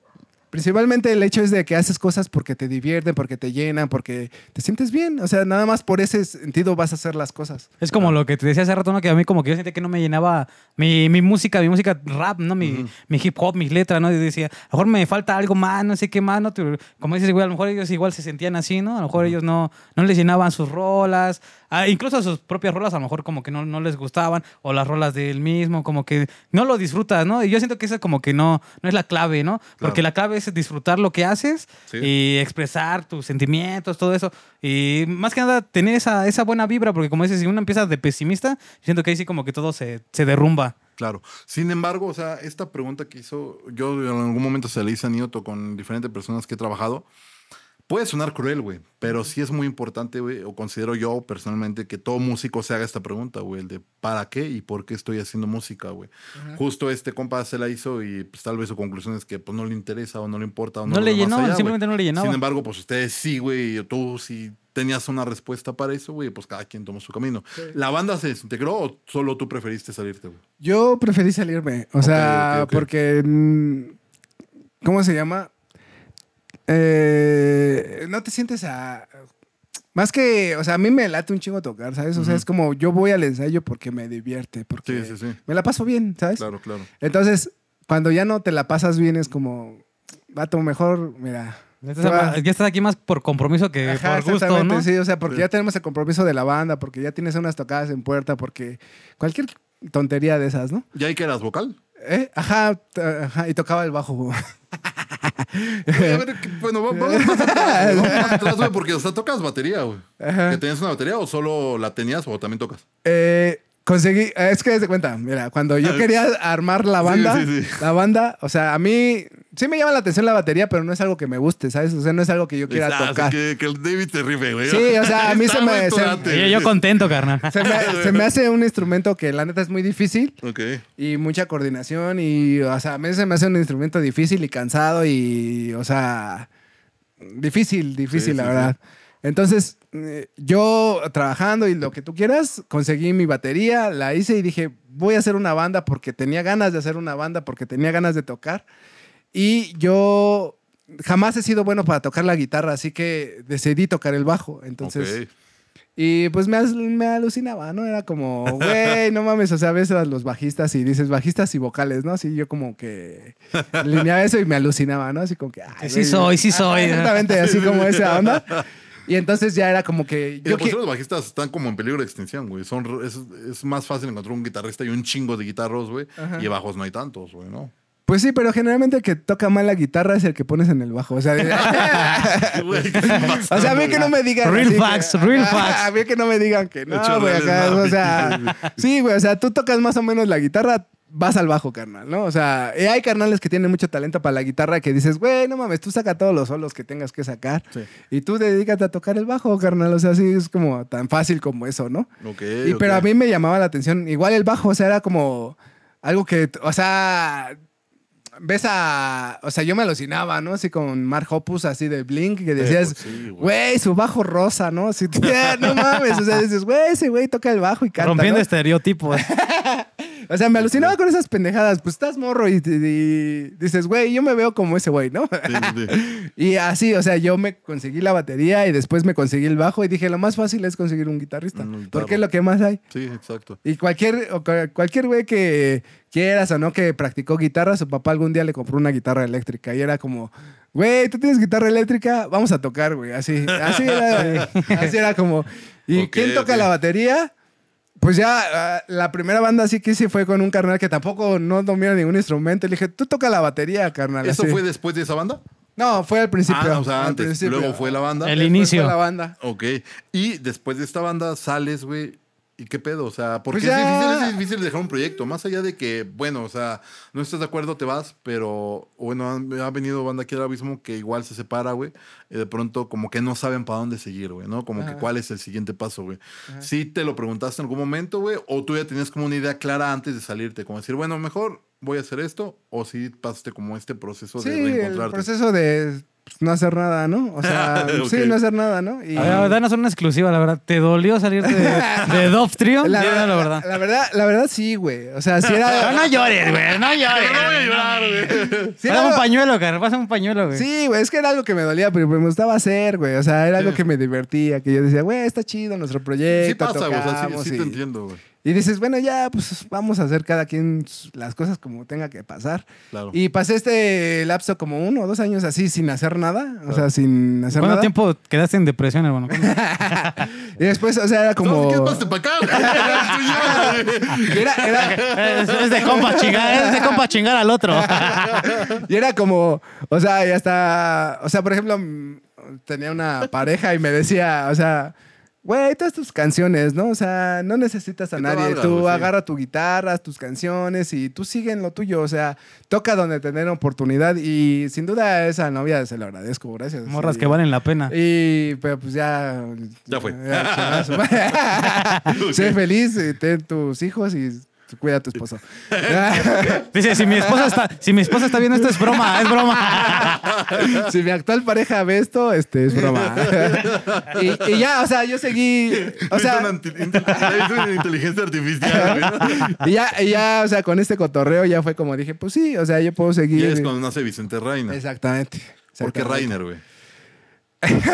Principalmente el hecho es de que haces cosas porque te divierten, porque te llenan, porque te sientes bien. O sea, nada más por ese sentido vas a hacer las cosas. Es como lo que te decía hace rato, ¿no? Que a mí como que yo sentía que no me llenaba mi, música, mi música rap, ¿no? Mi, mi hip hop, mis letras, ¿no? Y decía, a lo mejor me falta algo más, no sé qué más, ¿no? Como dices, güey, a lo mejor ellos igual se sentían así, ¿no? A lo mejor ellos no, no les llenaban sus rolas. Ah, incluso sus propias rolas a lo mejor como que no, les gustaban, o las rolas del mismo, como que no lo disfrutas, ¿no? Y yo siento que esa como que no, no es la clave, ¿no? Porque la clave es disfrutar lo que haces y expresar tus sentimientos, todo eso. Y más que nada, tener esa, esa buena vibra, porque como dices, si uno empieza de pesimista, siento que ahí sí como que todo se, se derrumba. Claro. Sin embargo, o sea, esta pregunta que hizo, yo en algún momento se la hice a Nioto con diferentes personas que he trabajado. Puede sonar cruel, güey, pero sí es muy importante, güey, o considero yo personalmente que todo músico se haga esta pregunta, güey, el de ¿para qué y por qué estoy haciendo música, güey? Justo este compa se la hizo y pues, tal vez su conclusión es que pues, no le interesa o no le importa o no, le llenó, simplemente no le llenó. Sin embargo, pues ustedes sí, güey, tú sí tenías una respuesta para eso, güey, pues cada quien tomó su camino. ¿La banda se desintegró o solo tú preferiste salirte, güey? Yo preferí salirme, o sea, porque... Mm, ¿Cómo se llama? Eh, no te sientes a... Más que, o sea, a mí me late un chingo tocar, ¿sabes? O sea, es como yo voy al ensayo porque me divierte, porque me la paso bien, ¿sabes? Claro, claro. Entonces, cuando ya no te la pasas bien, es como, vato, mejor, mira. Ya estás, aquí más por compromiso que por gusto, ¿no? Sí, o sea, porque ya tenemos el compromiso de la banda, porque ya tienes unas tocadas en puerta, porque cualquier tontería de esas, ¿no? ya ahí que eras vocal? ¿Eh? Ajá, ajá, y tocaba el bajo. (laughs) bueno, vamos a... porque o sea, tocas batería, güey. ¿Que tenías una batería o solo la tenías o también tocas? Eh, conseguí, es que desde cuenta, mira, cuando yo quería armar la banda, la banda, o sea, a mí sí me llama la atención la batería, pero no es algo que me guste, ¿sabes? O sea, no es algo que yo quiera tocar. Que, el David te rife, güey. Sí, o sea, a mí se me, yo, contento, carnal. Se me, hace un instrumento que la neta es muy difícil. Ok. Y mucha coordinación y, o sea, a mí se me hace un instrumento difícil y cansado y, o sea, difícil, difícil, la verdad. Entonces, eh, yo trabajando y lo que tú quieras, conseguí mi batería, la hice y dije, voy a hacer una banda porque tenía ganas de hacer una banda, porque tenía ganas de tocar. Y yo jamás he sido bueno para tocar la guitarra, así que decidí tocar el bajo. Entonces. Y pues me, alucinaba, ¿no? Era como, güey, no mames, o sea, ves a los bajistas y dices bajistas y vocales, ¿no? Así yo como que alineaba eso y me alucinaba, ¿no? Así como que, ay, sí soy, sí soy. Exactamente, así como esa onda. Y entonces ya era como que. Yo que... los bajistas están como en peligro de extinción, güey. Son, es, es, más fácil encontrar un guitarrista y un chingo de guitarros, güey. Y bajos no hay tantos, güey, ¿no? Pues sí, pero generalmente el que toca mal la guitarra es el que pones en el bajo. O sea, (laughs) o sea a mí que no me digan. Real facts, real facts. A mí que no me digan que no, acá, o sea, sí, güey. O sea, tú tocas más o menos la guitarra, vas al bajo, carnal, ¿no? O sea, hay carnales que tienen mucho talento para la guitarra que dices, güey, no mames, tú saca todos los solos que tengas que sacar y tú dedícate a tocar el bajo, carnal. O sea, así es como tan fácil como eso, ¿no? Y, Pero a mí me llamaba la atención, igual el bajo, o sea, era como algo que, o sea, ves a. O sea, yo me alucinaba, ¿no? Así con Mark Hoppus, así de Blink, que eh, decías, pues güey, su bajo rosa, ¿no? Así, (laughs) no mames. O sea, dices, güey, ese güey toca el bajo y canta. Rompiendo estereotipos. (laughs) O sea, me alucinaba con esas pendejadas. Pues estás morro y, dices, güey, yo me veo como ese güey, ¿no? (laughs) Y así, o sea, yo me conseguí la batería y después me conseguí el bajo y dije, lo más fácil es conseguir un guitarrista. porque es lo que más hay. Sí, exacto. Y cualquier, cualquier güey que quieras o no que practicó guitarra, su papá algún día le compró una guitarra eléctrica y era como... Güey, ¿tú tienes guitarra eléctrica? Vamos a tocar, güey. Así, así era, (laughs) así era como. ¿Y quién toca la batería? pues ya ah, la primera banda sí que hice fue con un carnal que tampoco no domina ningún instrumento. Le dije, tú toca la batería, carnal. ¿Eso fue después de esa banda? No, fue al principio. Ah, o sea, antes. Luego fue la banda. El inicio. Fue la banda. Ok. Y después de esta banda sales, güey, qué pedo? O sea, porque pues es, difícil, dejar un proyecto. Más allá de que, bueno, o sea, no estás de acuerdo, te vas, pero bueno, ha, venido banda aquí al abismo que igual se separa, güey. de pronto, como que no saben para dónde seguir, güey, ¿no? Como que cuál es el siguiente paso, güey. Si te lo preguntaste en algún momento, güey, o tú ya tenías como una idea clara antes de salirte, como decir, bueno, mejor voy a hacer esto, o si pasaste como este proceso de reencontrarte. El proceso de pues, no hacer nada, ¿no? O sea, (laughs) sí, no hacer nada, ¿no? La verdad no son una exclusiva, la verdad. ¿Te dolió salir de, (laughs) de Dove Trio? La, verdad, la verdad. La verdad, sí, güey. O sea, si era... no, llores, güey, no llores. No voy a llorar, güey. un pañuelo, cara, pasa un pañuelo, güey. Sí, güey, es que era algo que me dolía, pero me gustaba hacer, güey. O sea, era algo que me divertía, que yo decía, güey, está chido nuestro proyecto. Sí pasa, güey. sí, te entiendo, güey. Y dices, bueno, ya, pues vamos a hacer cada quien las cosas como tenga que pasar. Y pasé este lapso como uno o dos años así sin hacer nada. O sea, sin hacer nada. ¿Cuánto tiempo quedaste en depresión, hermano? (laughs) y después, o sea, era como. ¿Qué para acá? (laughs) era, era... Es, de compa chingar, es de compa chingar al otro. (laughs) y era como, o sea, y hasta. O sea, por ejemplo, tenía una pareja y me decía, o sea Güey, todas tus canciones, ¿no? O sea, no necesitas a nadie. tú agarras agarra tu guitarra, tus canciones y tú sigue lo tuyo. O sea, toca donde tener oportunidad. Y sin duda a esa novia se lo agradezco, gracias. Morras que valen la pena. Y pues ya. Ya fue. sé feliz, ten tus hijos y cuida a tu esposo. (laughs) Dice, si mi esposa está, si mi esposa está viendo esto, es broma, es broma. (laughs) si mi actual pareja ve esto, este es broma. y, ya, o sea, yo seguí. O sea, una, (laughs) inteligencia artificial. y ya, y ya, o sea, con este cotorreo ya fue como dije, pues sí, o sea, yo puedo seguir. Y es cuando nace Vicente Reina. Exactamente. ¿Por Porque Reiner, güey.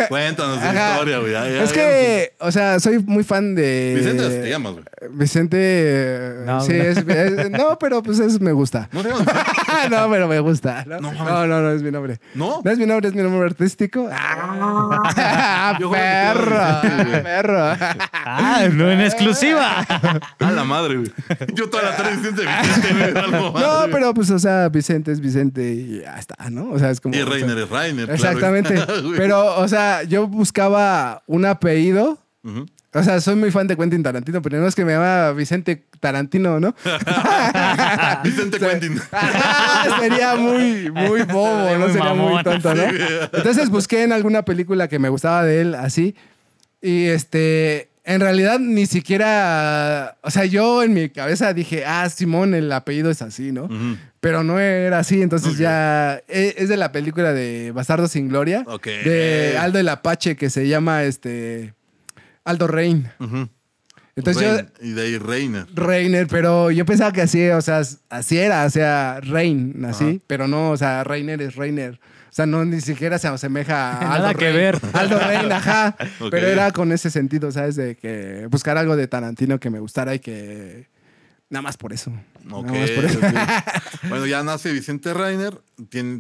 Cuéntanos tu historia, güey. es que, o sea, soy muy fan de. Vicente te llamas, güey. Vicente. No, pero pues es, me gusta. No, (laughs) pero me gusta. ¿no? No, no, es mi nombre. ¿No? No es mi nombre, es mi nombre artístico. ¡Ah! ah ¡Perro! Ah, ¡Perro! ¡Ah! ¡No en exclusiva! ¡A la madre, güey! Yo toda la tarde de Vicente, No, pero pues, o sea, Vicente es Vicente y ya está, ¿no? O sea, es como. Y Reiner es Reiner. Exactamente. (laughs) pero o sea, yo buscaba un apellido. O sea, soy muy fan de Quentin Tarantino, pero no es que me llama Vicente Tarantino, ¿no? (laughs) Vicente (laughs) Quentin. (laughs) sería muy, muy bobo, no sería muy tonto, ¿no? Entonces busqué en alguna película que me gustaba de él así. Y este. En realidad ni siquiera, o sea, yo en mi cabeza dije, ah, Simón, el apellido es así, ¿no? Pero no era así, entonces ya e, es, de la película de Bastardo sin Gloria, de Aldo el Apache, que se llama este Aldo Rein. Entonces y de ahí Reiner. Reiner, pero yo pensaba que así, o sea, así era, o sea, Rein, así, pero no, o sea, Reiner es Reiner. O sea, no ni siquiera se asemeja a (laughs) Nada que ver. Aldo ajá. (laughs) Pero era con ese sentido, ¿sabes? De que buscar algo de Tarantino que me gustara y que. Nada más por eso. Ok, (laughs) bueno, ya nace Vicente Reiner.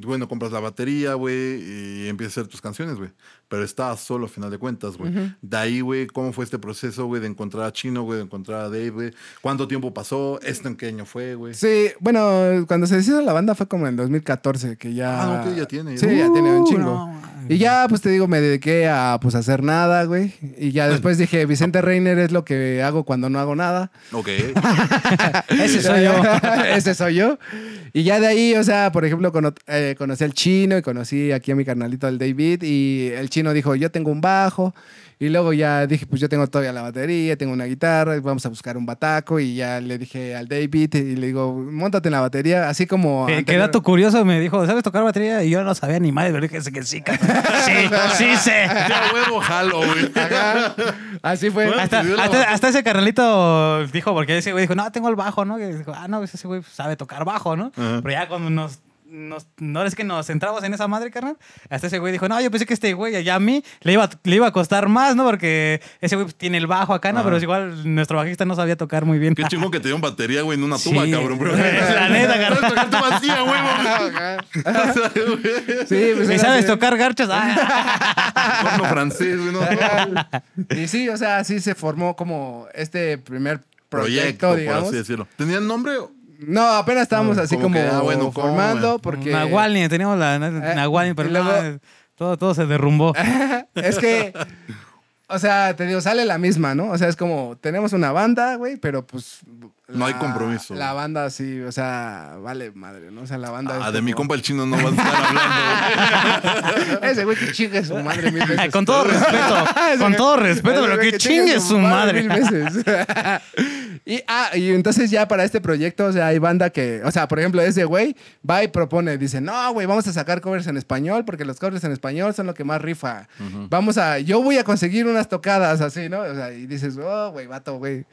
bueno, compras la batería, güey, y empiezas a hacer tus canciones, güey. Pero estás solo a final de cuentas, güey. De ahí, güey, cómo fue este proceso, güey, de encontrar a Chino, güey, de encontrar a Dave, güey. ¿Cuánto tiempo pasó? ¿Esto en qué año fue, güey? Sí, bueno, cuando se decidió la banda fue como en 2014, que ya. Ah, ok, ya tiene. Sí, ya tiene un chingo. Y ya, pues te digo, me dediqué a pues hacer nada, güey. Y ya después dije, Vicente Reiner es lo que hago cuando no hago nada. Ok. (laughs) Ese soy yo. (laughs) ese soy yo. Y ya de ahí, o sea, por ejemplo, eh, conocí al chino y conocí aquí a mi carnalito, El David, y el chino dijo, yo tengo un bajo. Y luego ya dije, pues yo tengo todavía la batería, tengo una guitarra, vamos a buscar un bataco. Y ya le dije al David y le digo, montate en la batería, así como... Eh, curioso, me dijo, ¿sabes tocar batería? Y yo no sabía ni madre, pero dije que sí, (laughs) Sí, sí sé. Ya huevo jalo, güey. Así fue. Pues, hasta, ese carnalito dijo, porque ese güey dijo, no, tengo el bajo, ¿no? Y dijo, ah, no, ese güey sabe tocar bajo, ¿no? Pero ya cuando nos no es que nos centramos en esa madre, carnal. Hasta ese güey dijo, no, yo pensé que este güey allá a mí le iba, le iba a costar más, ¿no? Porque ese güey pues, tiene el bajo acá, ¿no? Pero es igual nuestro bajista no sabía tocar muy bien. Qué chingón que te dieron batería, güey, en una tuba, cabrón. Bro. (laughs) La neta, (laughs) carnal. güey. sí, pues, ¿Y sabes tocar garchas? Ah. (laughs) Como francés, güey. Y sí, o sea, así se formó como este primer proyecto, digamos. por así decirlo. ¿Tenían nombre o...? No, apenas estábamos ah, así como, ah, bueno, formando porque... teníamos la eh, pero luego... todo, todo se derrumbó. (laughs) es que, o sea, te digo, sale la misma, ¿no? O sea, es como, tenemos una banda, güey, pero pues... No hay compromiso. La banda sí, o sea, vale madre, ¿no? O sea, la banda... Ah, de mi compa el chino no va a estar hablando. (laughs) Ese güey que chingue su madre mil veces. con todo respeto, (laughs) con todo respeto, pero que, que chingue su madre. Mil veces. Y, ah, y entonces ya para este proyecto, o sea, hay banda que, o sea, por ejemplo, ese güey va y propone, dice, no, güey, vamos a sacar covers en español porque los covers en español son lo que más rifa. Vamos a, yo voy a conseguir unas tocadas así, ¿no? O sea, y dices, oh, güey, vato, güey.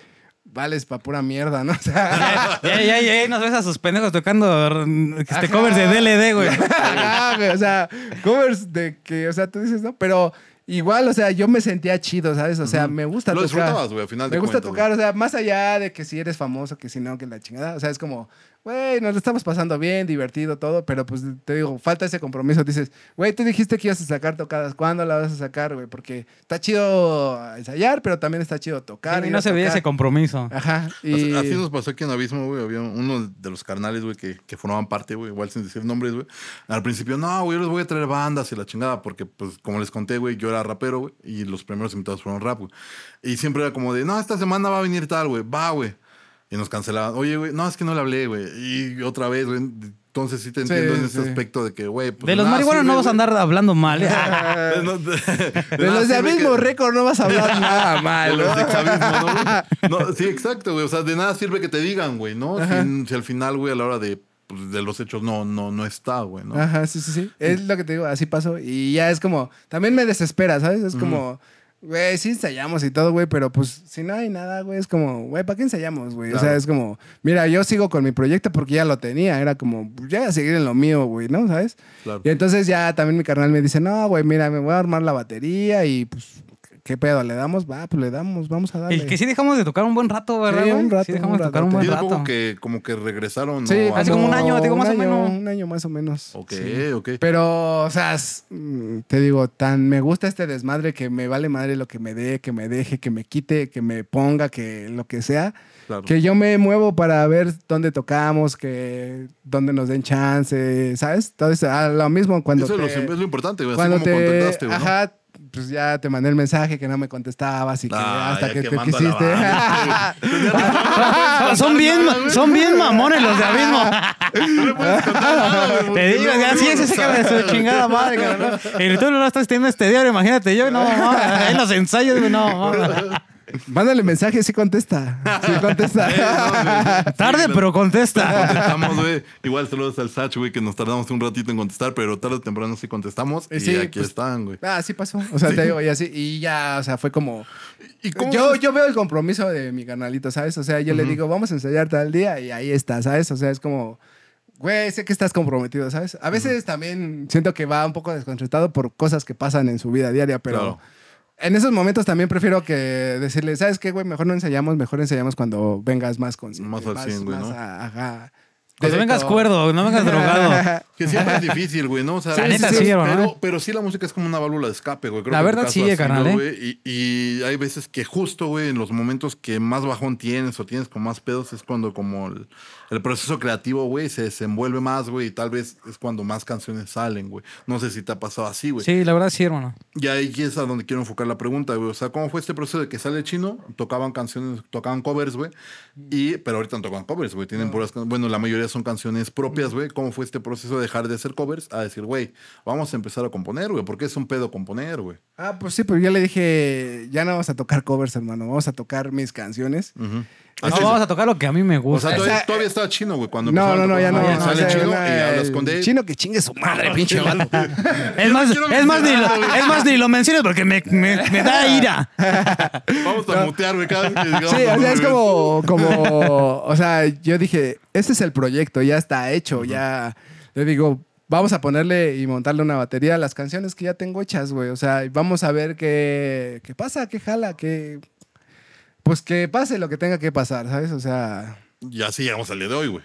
Vales para pura mierda, ¿no? (laughs) O sea... Ya, ya, nos ves a sus pendejos tocando este covers de DLD, güey. Ah, güey, o sea, covers de que, o sea, tú dices, ¿no? Pero igual, o sea, yo me sentía chido, ¿sabes? O sea, me gusta tocar. Lo disfrutabas, güey, al final de Me gusta tocar, o sea, más allá de que si eres famoso, que si no, que la chingada. O sea, es como, güey, nos lo estamos pasando bien, divertido, todo, pero pues te digo, falta ese compromiso. Dices, güey, tú dijiste que ibas a sacar tocadas, ¿cuándo la vas a sacar, güey? Porque está chido ensayar, pero también está chido tocar. y no se veía ese compromiso. Ajá. Así, nos pasó aquí en Abismo, güey, había uno de los carnales, güey, que, que, formaban parte, güey, igual sin decir nombres, güey. Al principio, no, güey, yo les voy a traer bandas y la chingada, porque, pues, como les conté, güey, yo era rapero, güey, y los primeros invitados fueron rap, güey. Y siempre era como de, no, esta semana va a venir tal, güey, va, güey nos cancelaban. Oye, güey, no, es que no le hablé, güey. Y otra vez, güey. Entonces sí te entiendo en ese aspecto de que, güey. Pues, de los marihuanos no vas a andar hablando mal. ¿eh? (laughs) de, los (laughs) de abismo récord no vas a hablar (laughs) nada mal. De los ¿no? sí, exacto, güey. O sea, de nada sirve que te digan, güey, ¿no? Si, al final, güey, a la hora de, pues, de los hechos no, no, no está, güey, ¿no? Ajá, sí, sí, sí. Es lo que te digo, así pasó. Y ya es como, también me desespera, ¿sabes? Es como... Güey, sí ensayamos y todo, güey, pero pues si no hay nada, güey, es como, güey, ¿para qué ensayamos, güey? O sea, es como, mira, yo sigo con mi proyecto porque ya lo tenía, era como, pues, ya voy a seguir en lo mío, güey, ¿no? ¿Sabes? Y entonces ya también mi carnal me dice, no, güey, mira, me voy a armar la batería y pues ¿Qué pedo? ¿Le damos? Va, pues le damos, vamos a dar. El que sí dejamos de tocar un buen rato, ¿verdad? Sí, un rato. Sí dejamos de tocar un buen rato. Como que, como que regresaron. Sí, hace como un año, digo, más o menos. Un año más o menos. Ok, ok. Pero, o sea, mm, te digo, tan me gusta este desmadre que me vale madre lo que me dé, que me deje, que me quite, que me ponga, que lo que sea. Que yo me muevo para ver dónde tocamos, que dónde nos den chance, ¿sabes? Entonces, lo mismo cuando. Eso es lo importante, Cuando te, Ajá pues ya te mandé el mensaje que no me contestabas y que hasta que te quisiste. (laughs) Pues son bien, son bien mamones los de abismo. te digo, así es, ese cabrón de su chingada madre, cabrón. (laughs) Y tú no lo estás teniendo este diario, imagínate yo, no, mamá, en los ensayos, no, Mándale mensaje, sí contesta. Sí contesta. tarde, pero contesta. Contestamos, güey. Igual saludos al Sach, güey, que nos tardamos un ratito en contestar, pero tarde o temprano sí contestamos. Eh, y aquí pues, están, güey. Ah, sí pasó. O sea, te digo, y así, y ya, o sea, fue como. yo, yo veo el compromiso de mi canalito, ¿sabes? O sea, yo le digo, vamos a ensayar tal día y ahí está, ¿sabes? O sea, es como güey, sé que estás comprometido, ¿sabes? A veces también siento que va un poco desconcertado por cosas que pasan en su vida diaria, pero en esos momentos también prefiero que decirle, ¿sabes qué, güey? Mejor no ensayamos, mejor ensayamos cuando vengas más consciente. Más ajá no vengas cuerdo, no vengas (laughs) drogado. Que siempre es difícil, güey, ¿no? O sea, pero, sí la música es como una válvula de escape, güey. la verdad sí, ¿eh? Y, hay veces que justo, güey, en los momentos que más bajón tienes o tienes con más pedos es cuando como el, proceso creativo, güey, se desenvuelve más, güey, y tal vez es cuando más canciones salen, güey. No sé si te ha pasado así, güey. Sí, la verdad sí, hermano. Y ahí es a donde quiero enfocar la pregunta, güey. O sea, ¿cómo fue este proceso de que sale chino? Tocaban canciones, tocaban covers, güey. Y, pero ahorita no tocan covers, güey. Tienen puras... Bueno, la mayoría son canciones propias, güey. ¿Cómo fue este proceso de dejar de hacer covers a decir, güey, vamos a empezar a componer, güey? Porque es un pedo componer, güey. Ah, pues sí, pero yo le dije, ya no vamos a tocar covers, hermano, vamos a tocar mis canciones. Ah, no, vamos a tocar lo que a mí me gusta. O sea, todavía, estaba chino, güey. Cuando No, no, no, ya no. no, Sale chino y hablas con Chino que chingue su madre, pinche vato. (laughs) es, más, es, más ni lo, menciones porque me, me- da (laughs) ira. Vamos a mutear, güey, Sí, o sea, es como, como, o sea, yo dije, este es el proyecto, ya está hecho, ya, le digo, vamos a ponerle y montarle una batería a las canciones que ya tengo hechas, güey, o sea, vamos a ver qué, qué pasa, qué jala, qué, pues que pase lo que tenga que pasar, ¿sabes? O sea. Y así llegamos al día de hoy, güey.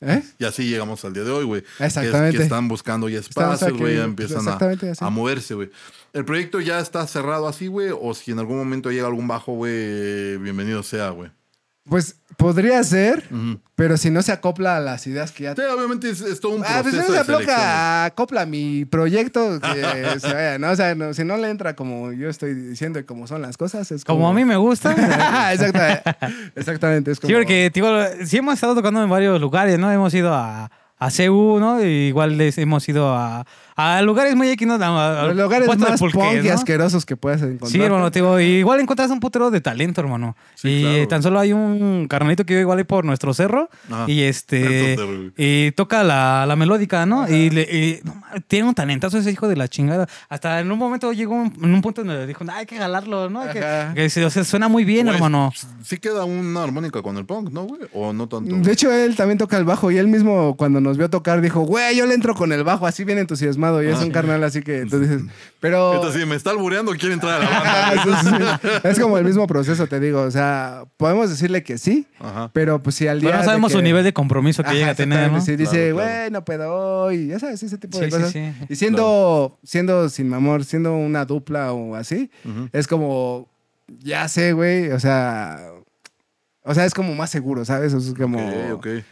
¿Eh? Y así llegamos al día de hoy, güey. Exactamente. Que, están buscando ya espacio, güey. ya Empiezan a, a moverse, güey. ¿El proyecto ya está cerrado así, güey? O si en algún momento llega algún bajo, güey, bienvenido sea, güey. Pues podría ser, pero si no se acopla a las ideas que ya. obviamente es, todo un proceso. Ah, pues si no se acopla, acopla mi proyecto, (laughs) O sea, si no le entra como yo estoy diciendo y como son las cosas, es como. a mí me gusta. (laughs) exactamente, exactamente. Es como... Sí, porque, sí hemos estado tocando en varios lugares, ¿no? Hemos ido a, a CU, ¿no? igual hemos ido a a lugares muy equinos. A, lugares más punk y asquerosos que puedas encontrar. Sí, hermano, te digo, igual encuentras un putero de talento, hermano. y tan solo hay un carnalito que yo igual ahí por nuestro cerro y este y toca la, la melódica, ¿no? Y, tiene un talentazo ese hijo de la chingada. Hasta en un momento llegó en un punto donde dijo, hay que galarlo ¿no? que, o sea, suena muy bien, hermano. Pues, sí queda una armónica con el punk, ¿no, güey? O no tanto. De hecho, él también toca el bajo y él mismo cuando nos vio tocar dijo, güey, yo le entro con el bajo, así bien entusiasmado y es ah. un carnal, así que entonces pero... Entonces, si me está albureando, quiere entrar a la banda. (laughs) (laughs) es como el mismo proceso, te digo, o sea, podemos decirle que sí, pero pues si al día... Pero no sabemos su nivel de compromiso que llega a tener, dice, bueno claro, hoy, ya sabes, ese tipo de cosas. y siendo, siendo sin amor, siendo una dupla o así, es como, ya sé, güey, o sea o sea, es como más seguro, ¿sabes? Es como,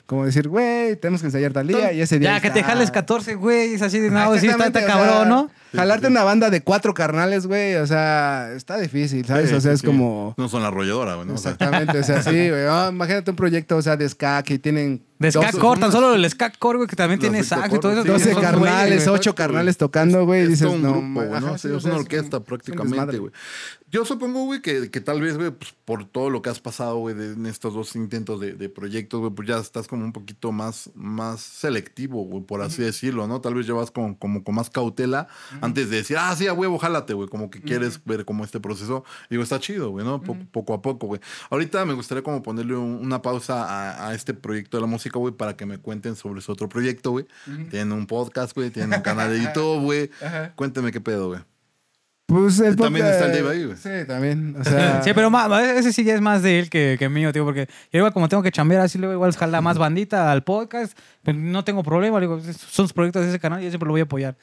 como decir, güey, tenemos que ensayar tal día y ese día. Ya, que te jales 14, güey, es así de nada, no, sí, está, cabrón, ¿no? Jalarte una banda de cuatro carnales, güey, o sea, está difícil, ¿sabes? o sea, es como. No son la arrolladora, güey, ¿no? Exactamente, o sea, sí, (laughs) güey. Ah, imagínate un proyecto, o sea, de ska que tienen. De ska cortan core, tan solo el ska core, güey, que también tiene sax y todo eso. 12 carnales, 8 carnales tocando, güey, y dices, no, güey. ¿no? es una orquesta prácticamente, güey. Yo supongo, güey, que, tal vez, güey, pues, por todo lo que has pasado, güey, en estos dos intentos de, de proyectos, güey, pues ya estás como un poquito más, más selectivo, güey, por así decirlo, ¿no? Tal vez llevas con, como con más cautela antes de decir, ah, sí, a huevo, jálate, güey, como que quieres ver cómo este proceso. Digo, está chido, güey, ¿no? poco a poco, güey. Ahorita me gustaría como ponerle una pausa a, a, este proyecto de la música, güey, para que me cuenten sobre su otro proyecto, güey. Tienen un podcast, güey, tienen un canal de YouTube, güey. (laughs) Cuénteme qué pedo, güey. Pues el también está el Dave ahí, güey. Sí, también. (laughs) sí, pero ese sí ya es más de él que, que mío, tío, porque yo igual como tengo que chambear así, luego igual jala más bandita al podcast, pero no tengo problema, digo, son los proyectos de ese canal y yo siempre lo voy a apoyar.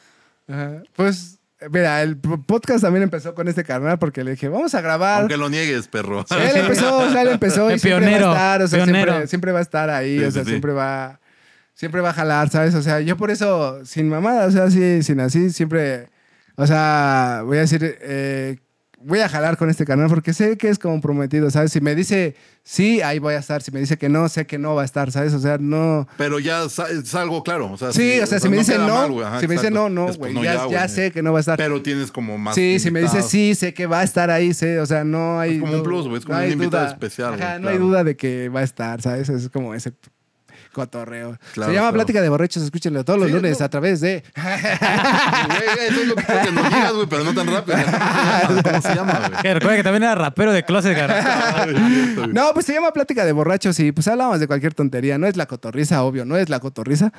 Pues, mira, el podcast también empezó con este canal porque le dije, vamos a grabar. Aunque lo niegues, perro. Sí, él empezó, o sea, él empezó. Y (laughs) siempre pionero. Va a estar, o sea, siempre, va a estar ahí, o sea, siempre va... Siempre va a jalar, ¿sabes? O sea, yo por eso, sin mamá, o sea, sí, sin así, siempre o sea, voy a decir, eh, voy a jalar con este canal porque sé que es comprometido, ¿sabes? Si me dice sí, ahí voy a estar. Si me dice que no, sé que no va a estar, ¿sabes? O sea, no. Pero ya es algo claro. O sí, o sea, si me dice no, si me dice no, no, pues, güey. ya, sé que no va a estar. Pero tienes como más. Sí, si me dice sí, sé que va a estar ahí, sé. O sea, no hay. como un plus, güey. Es como un invitado especial. no hay duda de que va a estar, ¿sabes? Es como ese cotorreo. Se llama Plática de Borrachos, escúchenlo todos los lunes a través de... (laughs) es lo que, güey, pero no tan rápido. (laughs) ¿Cómo se llama, güey? recuerda que también era rapero de closet, (laughs) No, pues se llama Plática de Borrachos y pues hablamos de cualquier tontería. No es la cotorriza, obvio, no es la cotorriza.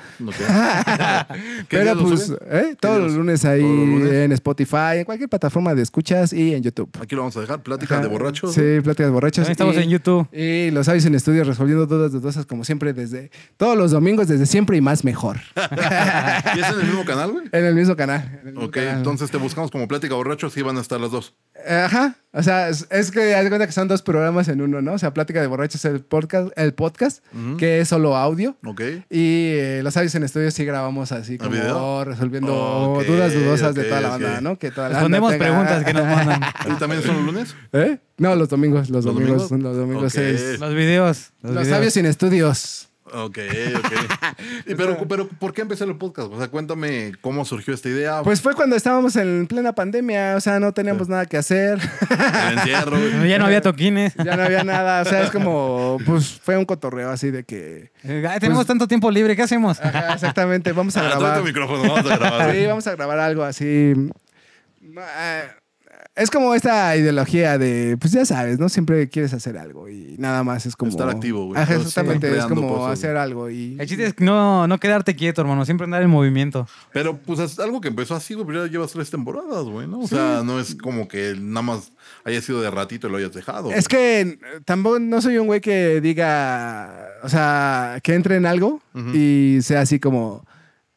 pero pues, ¿eh? todos los lunes ahí en Spotify, en cualquier plataforma de escuchas y en YouTube. Aquí lo vamos a dejar, Plática de Borrachos. Sí, Plática de Borrachos. Ahí estamos en YouTube. Y los sabios en estudios resolviendo dudas dudosas como siempre desde todos los domingos desde siempre y más mejor. (laughs) ¿Y es en el mismo canal, güey? En el mismo canal. ok, entonces te buscamos como Plática Borrachos y van a estar las dos. Ajá. O sea, es, hay que haz cuenta que son dos programas en uno, ¿no? O sea, Plática de Borrachos es el podcast, el podcast que es solo audio. Ok. Y eh, los Sabios en Estudios sí grabamos así como resolviendo dudas dudosas de toda la banda, ¿no? Que preguntas que nos (laughs) mandan. ¿Y también son los lunes? ¿Eh? No, los domingos, los, domingos, los domingos es... Los videos. Los, Sabios en sin estudios. Ok, ok. (laughs) pero, pero, ¿por qué empecé el podcast? O sea, cuéntame cómo surgió esta idea. Pues fue cuando estábamos en plena pandemia, o sea, no teníamos nada que hacer. El (laughs) Ya no había toquines. Ya no había nada, o sea, es como, (laughs) pues fue un cotorreo así de que... Eh, tenemos pues, tanto tiempo libre, ¿qué hacemos? exactamente, vamos a ah, grabar. Tu micrófono, vamos a grabar. sí, vamos a grabar algo así. Ah, es como esta ideología de, pues ya sabes, ¿no? Siempre quieres hacer algo y nada más es como... Estar activo, güey. exactamente, es como hacer algo y... El chiste es no, no quedarte quieto, hermano, siempre andar en movimiento. Pero pues es algo que empezó así, güey, pero ya llevas tres temporadas, güey, ¿no? O sea, no es como que nada más haya sido de ratito y lo hayas dejado. Es que tampoco no soy un güey que diga, o sea, que entre en algo y sea así como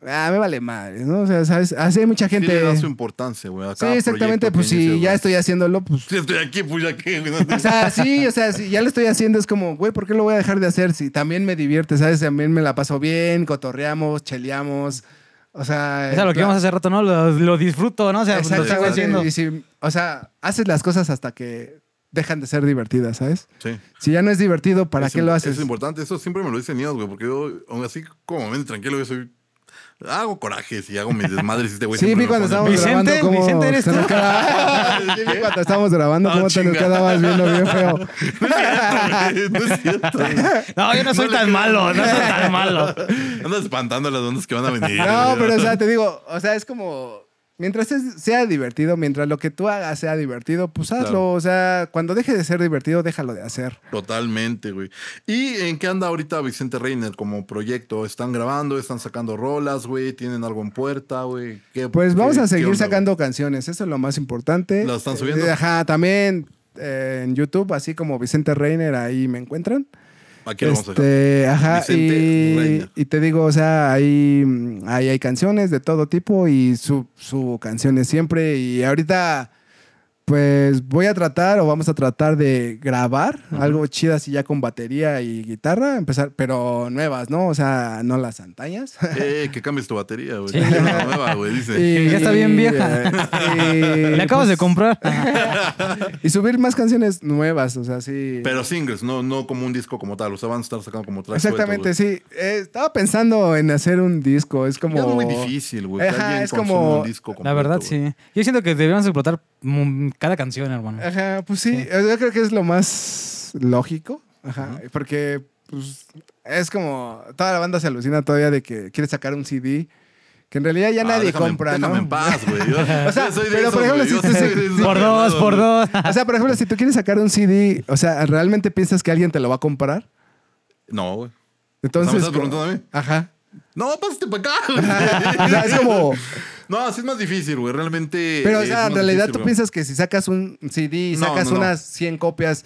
ah, me vale madre, ¿no? O sea, ¿sabes? Así hay mucha gente. Sí, su importancia, güey. Sí, exactamente, pues si ya estoy haciéndolo, pues. Si (laughs) estoy aquí, pues ya que. o sea, sí, o sea, si ya lo estoy haciendo, es como, güey, ¿por qué lo voy a dejar de hacer? Si también me divierte, ¿sabes? También me la paso bien, cotorreamos, cheleamos. O sea. O sea, lo que vamos a hacer rato, ¿no? Lo, disfruto, ¿no? O sea, pues, lo sigo haciendo. Y si, o sea, haces las cosas hasta que dejan de ser divertidas, ¿sabes? Sí. Si ya no es divertido, ¿para qué lo haces? Es importante, eso siempre me lo dicen miedo, güey, porque yo, aún así, como tranquilo, yo soy hago corajes y hago mis desmadres. Este güey sí, vi cuando estábamos grabando. ¿cómo (laughs) sí, vi cuando estábamos grabando, no, ah, cómo te quedabas viendo bien feo. (laughs) No, es cierto, no, yo no soy tan malo, no soy tan malo. Andas espantando a las ondas que van a venir. No, pero o sea, (laughs) te digo, o sea, es como mientras sea divertido, mientras lo que tú hagas sea divertido, pues hazlo. O sea, cuando deje de ser divertido, déjalo de hacer. Totalmente, güey. ¿Y en qué anda ahorita Vicente Reiner como proyecto? ¿Están grabando? ¿Están sacando rolas, güey? ¿Tienen algo en puerta, güey? Pues vamos a seguir sacando canciones. Eso es lo más importante. ¿Las están subiendo? Eh, ajá, también eh, en YouTube, así como Vicente Reiner, ahí me encuentran este, Ajá, y, te digo, o sea, hay, hay, canciones de todo tipo y su, su canciones siempre. Y ahorita pues voy a tratar o vamos a tratar de grabar algo chido así ya con batería y guitarra, empezar, pero nuevas, ¿no? O sea, no las antañas. Eh, que cambies tu batería, güey. (laughs) nueva, güey, dice. Y, ya está bien vieja. Y, La acabas de pues, comprar. (laughs) y subir más canciones nuevas, o sea, sí. Pero singles, no, no como un disco como tal, o sea, van a estar sacando como Exactamente, sí. Eh, estaba pensando en hacer un disco, es como... Es muy difícil, güey. es como... Un disco La verdad, sí. Yo siento que debíamos explotar cada canción, hermano. Ajá, pues sí, yo creo que es lo más lógico. Ajá, porque pues, es como toda la banda se alucina todavía de que quiere sacar un CD. Que en realidad ya ah, nadie compra, ¿no? en paz, güey. (laughs) o sea, soy de pero por ejemplo, si, por dos, por dos. o sea, por ejemplo, si tú quieres sacar un CD, o sea, ¿realmente piensas que alguien te lo va a comprar? No, güey. Entonces, ¿me estás preguntando a mí? Ajá. No, pásate para acá. (laughs) o sea, es como no, así es más difícil, güey. Realmente. Pero, o eh, sea, en realidad tú piensas que si sacas un CD y sacas unas 100 copias,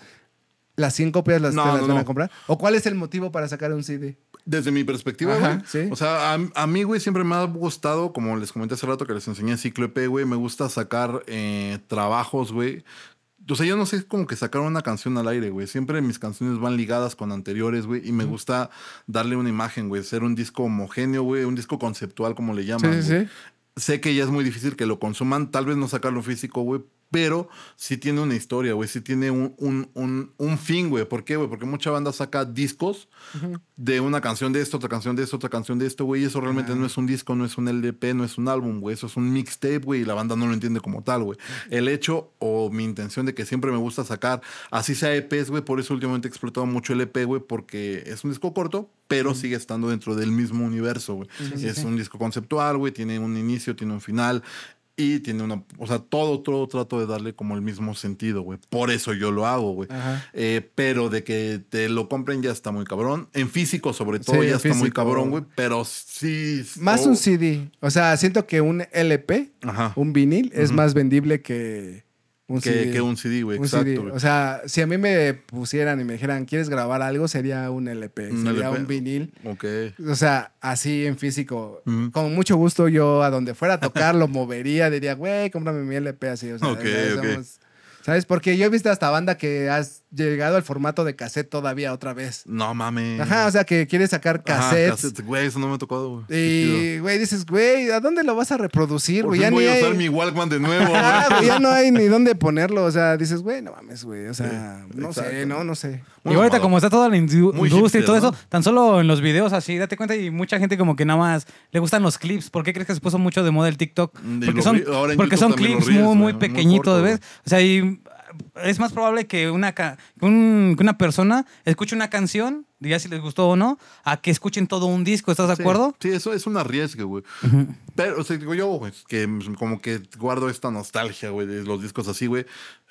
las 100 copias las, van a comprar. ¿O cuál es el motivo para sacar un CD? Desde mi perspectiva, güey. O sea, a, mí, güey, siempre me ha gustado, como les comenté hace rato que les enseñé en Ciclo güey, me gusta sacar eh, trabajos, güey, o sea, yo no sé cómo que sacar una canción al aire, güey. Siempre mis canciones van ligadas con anteriores, güey. Y me gusta darle una imagen, güey. Ser un disco homogéneo, güey. Un disco conceptual, como le llaman. sí, sí. Sé que ya es muy difícil que lo consuman. Tal vez no sacarlo físico, güey, pero sí tiene una historia, güey, sí tiene un, un, un, un fin, güey. ¿Por qué, güey? Porque mucha banda saca discos de una canción de esto, otra canción de esto, otra canción de esto, güey, y eso realmente no es un disco, no es un LP, no es un álbum, güey, eso es un mixtape, güey, y la banda no lo entiende como tal, güey. El hecho o mi intención de que siempre me gusta sacar, así sea EPs, güey, por eso últimamente he explotado mucho el EP, güey, porque es un disco corto, pero sigue estando dentro del mismo universo, güey. es un disco conceptual, güey, tiene un inicio, tiene un final, y tiene una, o sea, todo, todo trato de darle como el mismo sentido, güey. Por eso yo lo hago, güey. Eh, pero de que te lo compren ya está muy cabrón. En físico, sobre todo, ya está muy cabrón, güey. Pero sí. Más un CD. O sea, siento que un LP, un vinil, es más vendible que un que, que un CD, güey. Exacto. O sea, si a mí me pusieran y me dijeran, ¿quieres grabar algo? Sería un LP, sería un vinil. Ok. O sea, así en físico. Con mucho gusto yo a donde fuera a tocar lo movería, diría, güey, cómprame mi LP así. O sea, ¿Sabes? Porque yo he visto hasta banda que has llegado al formato de cassette todavía otra vez. No mames. Ajá, o sea, que quieres sacar cassettes. Ajá, güey, eso no me ha tocado, güey. Y, güey, dices, güey, ¿a dónde lo vas a reproducir, güey? Ya voy a usar mi Walkman de nuevo. (laughs) Ah, ya no hay ni dónde ponerlo. O sea, dices, güey, no mames, güey. O sea, no sé, no, no sé. y ahorita, como está toda la industria y todo eso, tan solo en los videos así, date cuenta, y mucha gente como que nada más le gustan los clips. ¿Por qué crees que se puso mucho de moda el TikTok? Mm, porque son, porque son clips muy, muy pequeñitos, ¿ves? O sea, y es más probable que una, una persona escuche una canción, diga si les gustó o no, a que escuchen todo un disco, ¿estás de acuerdo? Sí, eso es un riesgo güey. Pero, o sea, digo yo, que pues, como que guardo esta nostalgia, güey, de los discos así, güey.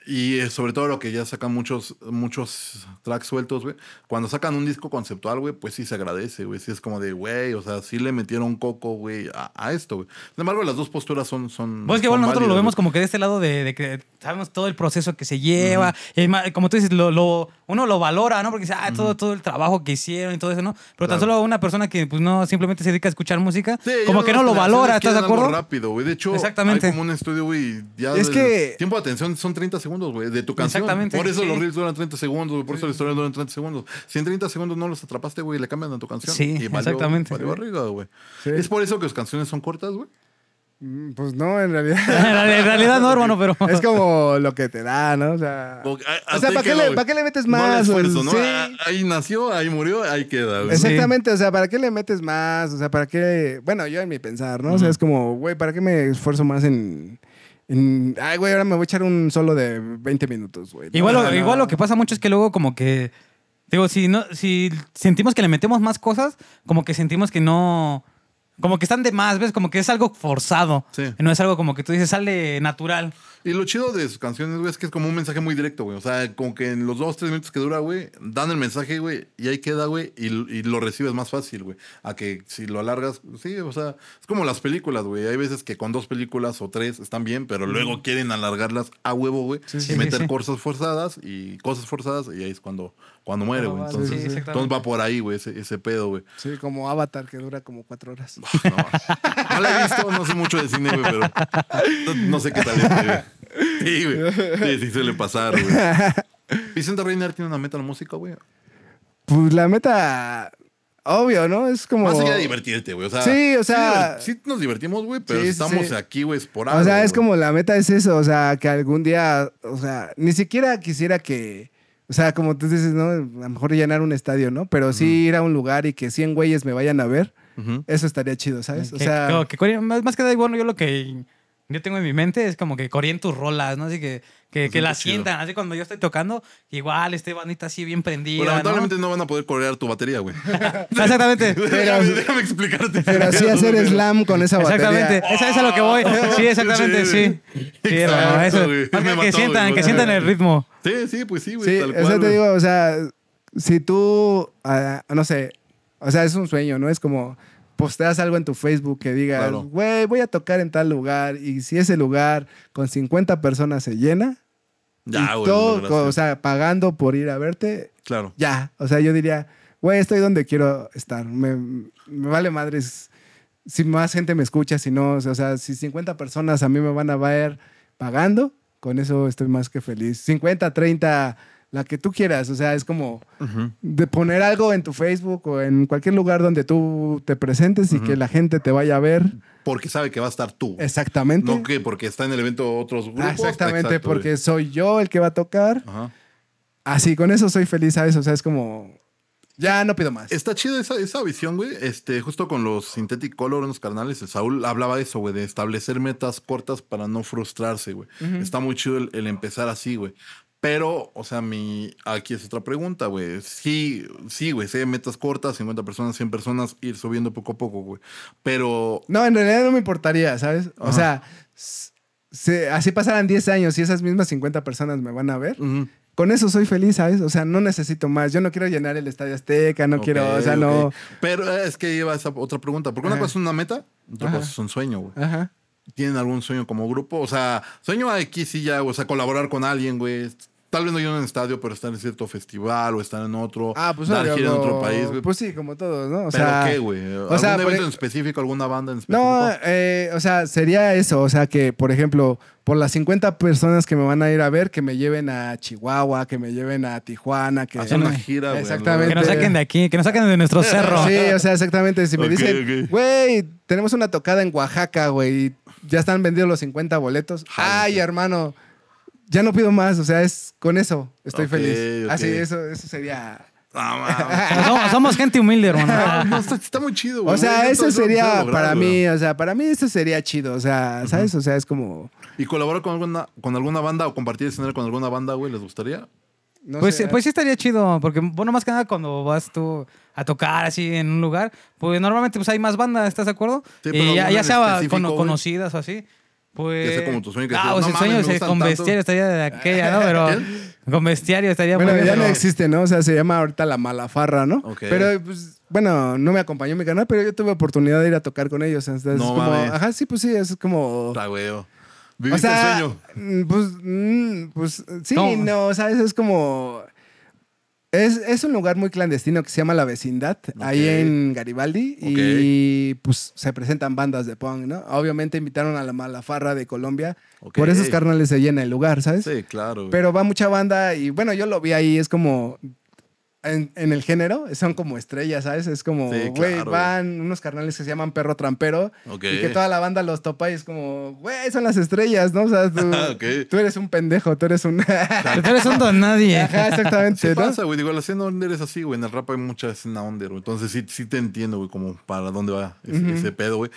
Y eh, sobre todo lo que ya sacan muchos, muchos tracks sueltos, güey. Cuando sacan un disco conceptual, güey, pues sí se agradece, güey. Sí es como de, güey, o sea, sí le metieron coco, güey, a, esto, güey. Sin embargo, las dos posturas son. son pues es que, nosotros lo vemos como que de este lado de, que sabemos todo el proceso que se lleva. como tú dices, lo, uno lo valora, ¿no? Porque dice, ah, todo, todo el trabajo que hicieron y todo eso, ¿no? Pero tan solo una persona que, pues no, simplemente se dedica a escuchar música, como que no lo valora, ¿estás de acuerdo? rápido, güey. De hecho, Hay como un estudio, güey, ya. Es que. Tiempo de atención son 30 segundos güey, de tu canción. Exactamente. Por eso los reels duran 30 segundos, por eso la historia dura 30 segundos. Si en 30 segundos no los atrapaste, güey, le cambian a tu canción. Sí, y exactamente. Es por eso que las canciones son cortas, güey. Mm, pues no, en realidad. (laughs) en realidad no, hermano, pero. Es como lo que te da, ¿no? O sea, o sea ¿para, qué le, qué le metes más? esfuerzo, Sí. Ah, ahí nació, ahí murió, ahí queda. Exactamente, o sea, ¿para qué le metes más? O sea, ¿para qué. Bueno, yo en mi pensar, ¿no? O sea, es como, güey, ¿para qué me esfuerzo más en ay, güey, ahora me voy a echar un solo de 20 minutos, güey. Igual, lo, igual lo que pasa mucho es que luego como que... Digo, si, no, si sentimos que le metemos más cosas, como que sentimos que no... Como que están de más, ¿ves? Como que es algo forzado. No es algo como que tú dices, sale natural. Y lo chido de sus canciones, güey, es que es como un mensaje muy directo, güey. O sea, como que en los dos, tres minutos que dura, güey, dan el mensaje, güey, y ahí queda, güey, y, lo recibes más fácil, güey. A que si lo alargas, pues sí, o sea, es como las películas, güey. Hay veces que con dos películas o tres están bien, pero luego quieren alargarlas a huevo, güey, y meter cosas forzadas y cosas forzadas, y ahí es cuando, cuando muere, güey. Entonces, entonces va por ahí, güey, ese, ese, pedo, güey. Sí, como Avatar, que dura como cuatro horas. (laughs) No, no, he visto, no sé mucho de cine, güey, pero no, sé qué tal Sí, güey. Sí, suele pasar, güey. (laughs) ¿Vicente Reiner tiene una meta en la música, güey? Pues la meta. Obvio, ¿no? Es como. Más allá de divertirte, güey. O sea, sí, o sea. Sí, nos divertimos, güey, pero estamos aquí, güey, es por algo. O sea, es como la meta es eso, o sea, que algún día, o sea, ni siquiera quisiera que. O sea, como tú dices, ¿no? A lo mejor llenar un estadio, ¿no? Pero sí ir a un lugar y que 100 güeyes me vayan a ver, eso estaría chido, ¿sabes? o sea. más, que da igual, bueno, yo lo que yo tengo en mi mente es como que corrien tus rolas, ¿no? Así que que, pues que la sientan. Así cuando yo estoy tocando, igual este bandita así bien prendida. Pero lamentablemente ¿no? van a poder corear tu batería, güey. (laughs) Exactamente. (laughs) déjame, explicarte. Pero así (laughs) hacer slam con esa batería. Exactamente. es a lo que voy. Sí, exactamente, sí. Sí, eso. que, sientan, que sientan el ritmo. Sí, sí, pues sí, güey. Sí, tal cual, eso te digo, o sea, si tú, ah, no sé, o sea, es un sueño, ¿no? Es como posteas algo en tu Facebook que diga, güey, voy a tocar en tal lugar y si ese lugar con 50 personas se llena, ya, todo, o sea, pagando por ir a verte, claro. ya, o sea, yo diría, güey, estoy donde quiero estar, me, vale madres si más gente me escucha, si no, o sea, si 50 personas a mí me van a ver pagando, con eso estoy más que feliz. 50, 30 la que tú quieras. O sea, es como de poner algo en tu Facebook o en cualquier lugar donde tú te presentes y que la gente te vaya a ver. Porque sabe que va a estar tú. Exactamente. No que porque está en el evento otros grupos. Ah, exactamente, porque soy yo el que va a tocar. Así, con eso soy feliz, ¿sabes? O sea, es como... Ya no pido más. Está chido esa, esa visión, güey. Este, justo con los Synthetic Color unos los carnales, el Saúl hablaba de eso, güey, de establecer metas cortas para no frustrarse, güey. Está muy chido el empezar así, güey. Pero, o sea, mi. Aquí es otra pregunta, güey. Sí, sí, güey. Sé metas cortas, 50 personas, 100 personas, ir subiendo poco a poco, güey. Pero. No, en realidad no me importaría, ¿sabes? O sea, se, así pasaran 10 años y esas mismas 50 personas me van a ver. Con eso soy feliz, ¿sabes? O sea, no necesito más. Yo no quiero llenar el Estadio Azteca, no quiero, o sea, no. Pero es que a esa otra pregunta. Porque una cosa es una meta, otra cosa es un sueño, güey. Ajá. ¿Tienen algún sueño como grupo? O sea, sueño aquí sí ya, o sea, colaborar con alguien, güey tal vez no en un estadio, pero están en cierto festival o están en otro. Ah, pues otro país, güey. Pues sí, como todos, ¿no? O ¿Pero sea, qué, güey? ¿Algún sea, evento en específico, alguna banda en específico? No, eh, o sea, sería eso. O sea, que, por ejemplo, por las 50 personas que me van a ir a ver, que me lleven a Chihuahua, que me lleven a Tijuana. que Hacen una (laughs) gira, güey. Exactamente. Que nos saquen de aquí, que nos saquen de nuestro cerro. sí, o sea, exactamente. Si me dicen, güey, tenemos una tocada en Oaxaca, güey, y ya están vendidos los 50 boletos. Ay hermano ya no pido más, o sea, es con eso estoy feliz. Así, eso, eso sería. No, (laughs) somos, gente humilde, hermano. está, muy chido, güey. O sea, eso, sería para mí, o sea, para mí eso sería chido, o sea, ¿sabes? O sea, es como. ¿Y colaborar con alguna, con alguna banda o compartir escenario con alguna banda, güey? ¿Les gustaría? pues, pues sí estaría chido, porque, bueno, más que nada cuando vas tú a tocar así en un lugar, pues normalmente pues hay más bandas, ¿estás de acuerdo? y ya, sea conocidas o así. Pues... como tu sueño. Que ah, o sea, sueño con bestiario estaría de aquella, ¿no? Pero (laughs) con bestiario estaría bueno, Bueno, ya no existe, ¿no? O sea, se llama ahorita la malafarra, ¿no? Pero, pues, bueno, no me acompañó mi canal, pero yo tuve oportunidad de ir a tocar con ellos. Entonces, no, es como, ajá, sí, pues sí, es como... La weo Viviste o sea, el sueño. Mm, pues, mm, pues sí, no, o sea, es como... Es, es, un lugar muy clandestino que se llama La Vecindad, ahí en Garibaldi. Y pues se presentan bandas de punk, ¿no? Obviamente invitaron a la Malafarra de Colombia. Por esos carnales se llena el lugar, ¿sabes? Sí, claro. Pero va mucha banda y bueno, yo lo vi ahí, es como en, el género son como estrellas, ¿sabes? Es como, güey, van unos carnales que se llaman Perro Trampero y que toda la banda los topa y es como, güey, son las estrellas, ¿no? O sea, tú, (laughs) eres un pendejo, tú eres un... tú eres un don nadie. (laughs) Ajá, exactamente. ¿Qué pasa, güey? Digo, la escena under es así, güey. En el rap hay mucha escena under, güey. Entonces sí, sí te entiendo, güey, como para dónde va ese, pedo, güey.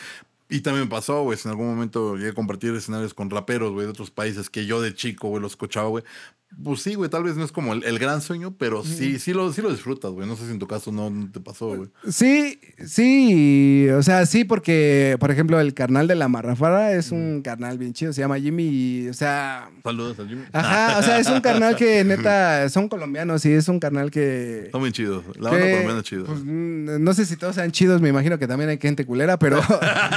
Y también pasó, güey, en algún momento llegué a compartir escenarios con raperos, güey, de otros países que yo de chico, güey, los escuchaba, güey. Pues sí, güey, tal vez no es como el, gran sueño, pero mm, sí, mm. sí lo, sí lo disfrutas, güey. No sé si en tu caso no, te pasó, güey. Sí, sí, o sea, sí, porque, por ejemplo, el carnal de la marrafara es un carnal bien chido, se llama Jimmy o sea... Saludos a Jimmy. Ajá, o sea, es un carnal que (laughs) neta, son colombianos y es un carnal que... Son bien chidos, la banda colombiana es chido pues, mm, no sé si todos sean chidos, me imagino que también hay gente culera, pero...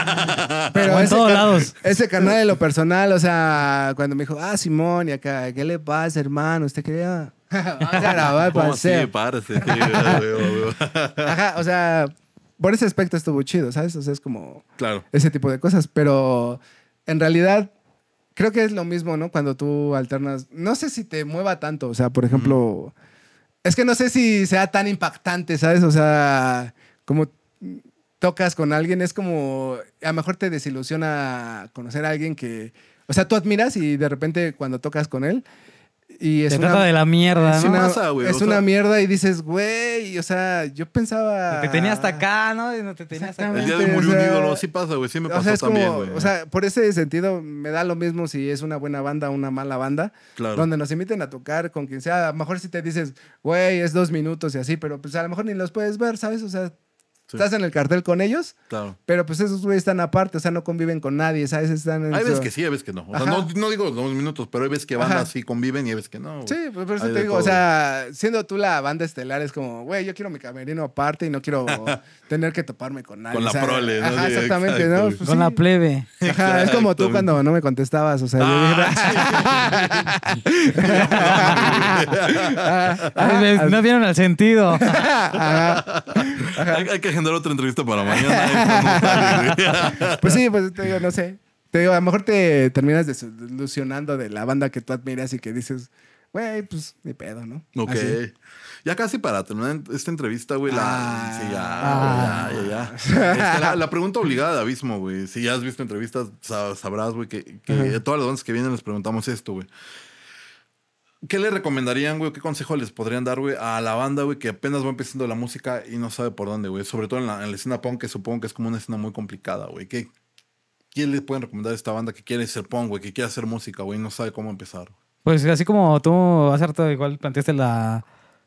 (laughs) pero en todos lados. Ese carnal de lo personal, o sea, cuando me dijo, ah, Simón, y acá, ¿qué le pasa? hermano, usted quería (laughs) grabar, (laughs) Ajá, o sea, por ese aspecto estuvo chido, ¿sabes? O sea, es como claro. ese tipo de cosas, pero en realidad creo que es lo mismo, ¿no? Cuando tú alternas, no sé si te mueva tanto, o sea, por ejemplo, es que no sé si sea tan impactante, ¿sabes? O sea, como tocas con alguien, es como, a lo mejor te desilusiona conocer a alguien que, o sea, tú admiras y de repente cuando tocas con él, y es Se una, trata de la mierda, es Una, güey, es una mierda y dices, güey, o sea, yo pensaba... Te tenía hasta acá, ¿no? Y no te tenías acá. El día de murió sí pasa, güey, sí me pasó también, güey. O sea, por ese sentido me da lo mismo si es una buena banda o una mala banda. Claro. Donde nos inviten a tocar con quien sea. A lo mejor si te dices, güey, es dos minutos y así, pero pues a lo mejor ni los puedes ver, ¿sabes? O sea, Estás en el cartel con ellos, claro. pero pues esos güeyes están aparte, o sea, no conviven con nadie, ¿sabes? Están en hay veces que sí, hay veces que no. no, digo los minutos, pero hay veces que van así, conviven y hay veces que no. Sí, pues por eso te digo, o sea, siendo tú la banda estelar, es como, güey, yo quiero mi camerino aparte y no quiero (laughs) tener que toparme con nadie. Con la prole, ¿no? exactamente, ¿no? con la plebe. es como tú cuando no me contestabas, o sea, ah, (laughs) no vieron el sentido. Hay, hay que otra entrevista para mañana. Eh, (laughs) pues sí, pues te digo, no sé. Te digo, a lo mejor te terminas desilusionando de la banda que tú admiras y que dices, güey, pues ni pedo, ¿no? Ok. Ya casi para terminar esta entrevista, güey, la. la, pregunta obligada de Abismo, güey. Si ya has visto entrevistas, sabrás, güey, que, todas las bandas que vienen les preguntamos esto, güey. ¿Qué le recomendarían, güey? ¿Qué consejo les podrían dar, güey, a la banda, güey, que apenas va empezando la música y no sabe por dónde, güey? Sobre todo en la, escena punk, que supongo que es como una escena muy complicada, güey. ¿Qué, ¿Qué le pueden recomendar a esta banda que quiere ser punk, güey, que quiere hacer música, güey, y no sabe cómo empezar? Pues así como tú hace rato igual planteaste la,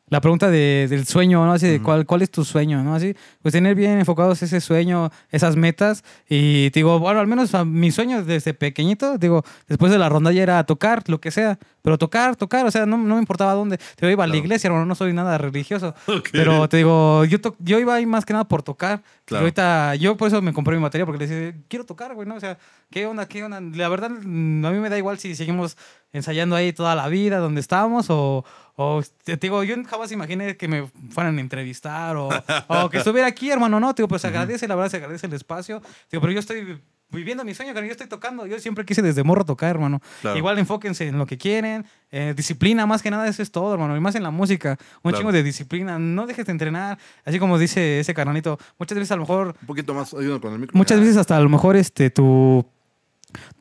la pregunta de, del sueño, ¿no? Así de cuál, cuál es tu sueño, ¿no? Así, pues tener bien enfocados ese sueño, esas metas. Y digo, bueno, al menos mi sueño desde pequeñito, digo, después de la rondalla era tocar, lo que sea, pero tocar, tocar, o sea, no, no me importaba dónde. Te digo, iba a la iglesia, hermano, no soy nada religioso, (laughs) pero te digo, yo, yo iba ahí más que nada por tocar. Claro. ahorita, yo por eso me compré mi materia, porque le dije quiero tocar, güey, ¿no? O sea, ¿qué onda, qué onda? La verdad, mm, a mí me da igual si seguimos ensayando ahí toda la vida, donde estábamos, o o te digo, yo jamás imaginé que me fueran a entrevistar o, o que estuviera aquí, hermano, no, digo, pues agradece, la verdad, se agradece el espacio. Digo, pero yo estoy viviendo mi sueño, carnal. Yo estoy tocando. Yo siempre quise desde morro tocar, hermano. Igual enfóquense en lo que quieren. Eh, disciplina, más que nada, eso es todo, hermano. Y más en la música. Un chingo de disciplina. No dejes de entrenar. Así como dice ese carnalito, muchas veces a lo mejor. Un poquito más, con el micro. Muchas veces hasta a lo mejor este, tu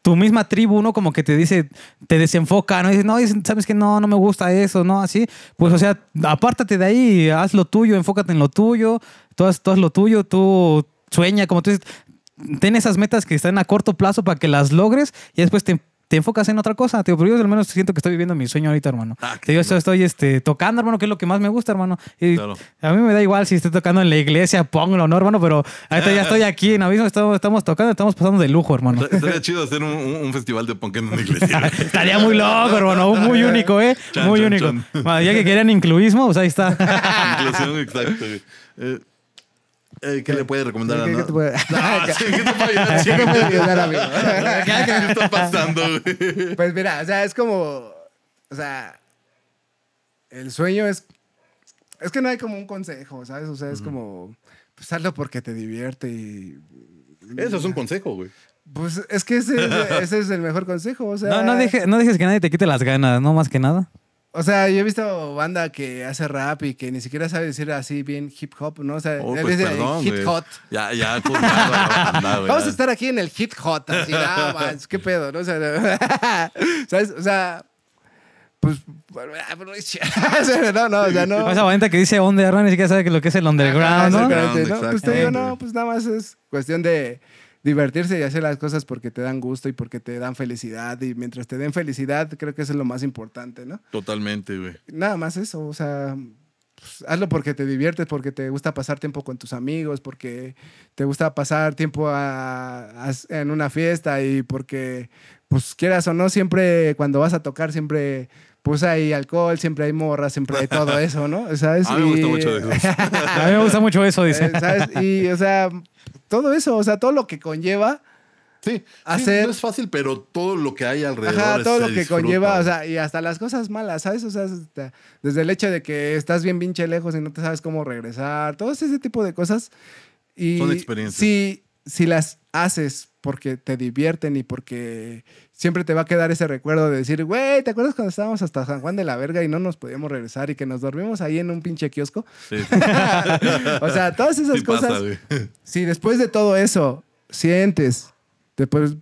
tu misma tribu, uno como que te dice, te desenfoca, ¿no? no, sabes que no, no me gusta eso, ¿no? Así, pues o sea, apártate de ahí, haz lo tuyo, enfócate en lo tuyo, tú haz, lo tuyo, tú sueña, como tú dices, ten esas metas que están a corto plazo para que las logres y después te te enfocas en otra cosa. Te digo, yo al menos siento que estoy viviendo mi sueño ahorita, hermano. Ah, yo estoy, estoy tocando, hermano, que es lo que más me gusta, hermano. Y A mí me da igual si estoy tocando en la iglesia, póngalo, no, hermano, pero ahorita ya (laughs) estoy aquí en Abismo, estamos, estamos tocando, estamos pasando de lujo, hermano. Estaría chido hacer un, festival de punk en una iglesia. (laughs) Estaría muy loco, hermano, muy (laughs) único, ¿eh? muy único. ya que querían incluismo, pues ahí está. Inclusión, exacto. Eh, eh, ¿Qué le puede recomendar eh, a (laughs) ah, (laughs) ¿Qué, te puede te (laughs) puede ayudar? a mí? ¿Qué está pasando, Pues mira, o sea, es como. O sea. El sueño es. Es que no hay como un consejo, ¿sabes? O sea, es como. Pues hazlo porque te divierte y. Eso es un consejo, güey. Pues es que ese, es el mejor consejo. no, no, no dejes que nadie te quite las ganas, ¿no? Más que nada. O sea, yo he visto banda que hace rap y que ni siquiera sabe decir así bien hip hop, ¿no? O sea, oh, pues dice perdón, hip hot. Ya, ya, pues, nada, Vamos a estar aquí en el hip hot. así, nada (laughs) más, qué pedo, ¿no? O sea, (laughs) ¿sabes? O sea, pues. pues (laughs) no, no, o sea, no. Esa banda que dice underground ni siquiera sabe lo que es el underground, ¿no? ¿no? Pues te digo, no, pues nada más es cuestión de divertirse y hacer las cosas porque te dan gusto y porque te dan felicidad. Y mientras te den felicidad, creo que eso es lo más importante, ¿no? Totalmente, güey. Nada más eso, o sea, pues, hazlo porque te diviertes, porque te gusta pasar tiempo con tus amigos, porque te gusta pasar tiempo en una fiesta y porque, pues quieras o no, siempre cuando vas a tocar, siempre pues hay alcohol, siempre hay morras, siempre hay todo eso, ¿no? (laughs) A mí me gusta mucho eso. (laughs) a mí me gusta mucho eso, dice. Eh, y, o sea, todo eso, o sea, todo lo que conlleva. Sí, hacer... no es fácil, pero todo lo que hay alrededor. Ajá, todo lo que conlleva, o sea, y hasta las cosas malas, ¿sabes? O sea, desde el hecho de que estás bien pinche lejos y no te sabes cómo regresar, todo ese tipo de cosas. Y Son experiencias. Sí, si las haces porque te divierten y porque siempre te va a quedar ese recuerdo de decir, güey, ¿te acuerdas cuando estábamos hasta San Juan de la Verga y no nos podíamos regresar y que nos dormimos ahí en un pinche kiosco? Sí. (laughs) o sea, todas esas cosas. si después de todo eso sientes, después,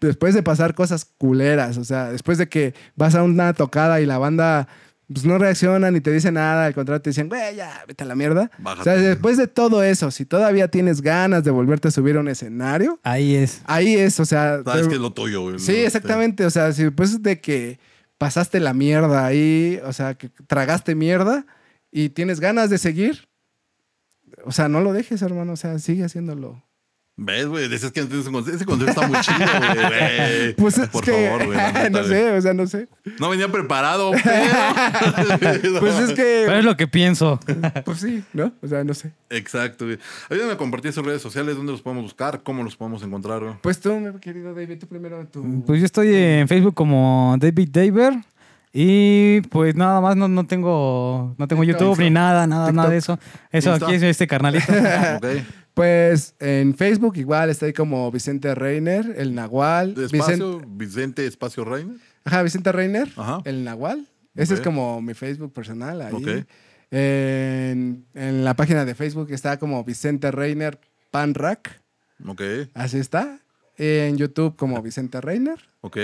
después de pasar cosas culeras, o sea, después de que vas a una tocada y la banda pues no reaccionan ni te dicen nada, al contrario te dicen, güey, ya, vete a la mierda. O sea, después de todo eso, si todavía tienes ganas de volverte a subir a un escenario. Ahí es. Ahí es, o sea. Sabes ah, que lo tuyo, Sí, exactamente. O sea, si después de que pasaste la mierda ahí, o sea, que tragaste mierda y tienes ganas de seguir, o sea, no lo dejes, hermano. O sea, sigue haciéndolo. ¿Ves, güey? Decías que Ese concepto está muy chido, (laughs) güey. Pues es Por que, favor, güey. (laughs) No, sé, o sea, no sé. No venía preparado, pero... (laughs) pues es que... Pero es lo que pienso. pues sí, ¿no? O sea, no sé. Exacto, güey. Ayúdame a compartir sus redes sociales. ¿Dónde los podemos buscar? ¿Cómo los podemos encontrar, Pues tú, mi querido David, tú primero. tu. Mm, pues yo estoy en Facebook como David Daver. Y pues nada más no, tengo no tengo YouTube ni nada, nada, nada de eso. Eso aquí es este carnalito. okay. Pues en Facebook igual está ahí como Vicente Reiner, el Nahual. Espacio, Vicente Espacio Reiner. Ajá, Vicente Reiner, el Nahual. Ese es como mi Facebook personal ahí. En, la página de Facebook está como Vicente Reiner Panrack. Ok. Así está. En YouTube como Vicente Reiner. Ok.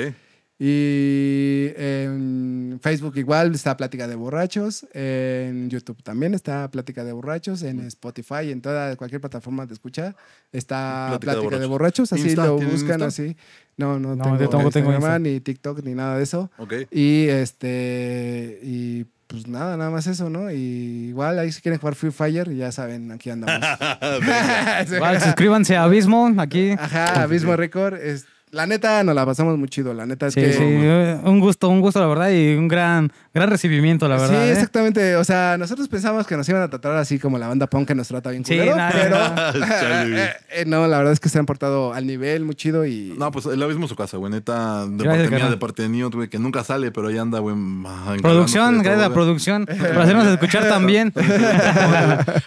Y en em, Facebook igual está Plática de Borrachos, en YouTube también está Plática de Borrachos, en Spotify, en toda cualquier plataforma de escucha está Plática, de, Borrachos. así lo buscan así. No, no, tengo, ni TikTok ni nada de eso. Y este y pues nada, nada más eso, ¿no? Y igual ahí si quieren jugar Free Fire, ya saben, aquí andamos. (laughs) (laughs) suscríbanse a Abismo, aquí. Ajá, Abismo Record. Este, la neta, nos la pasamos muy chido, la neta es que... Sí, un gusto, un gusto, la verdad, y un gran, gran recibimiento, la verdad. Sí, ¿eh? exactamente. O sea, nosotros pensamos que nos iban a tratar así como la banda punk que nos trata bien sí, pero... (laughs) (laughs) (laughs) Eh, no. la verdad es que se han portado al nivel muy chido y... No, pues lo mismo su casa, güey, neta, de parte de parte de güey, que nunca sale, pero ahí anda, güey... Producción, gracias a producción para hacernos escuchar también.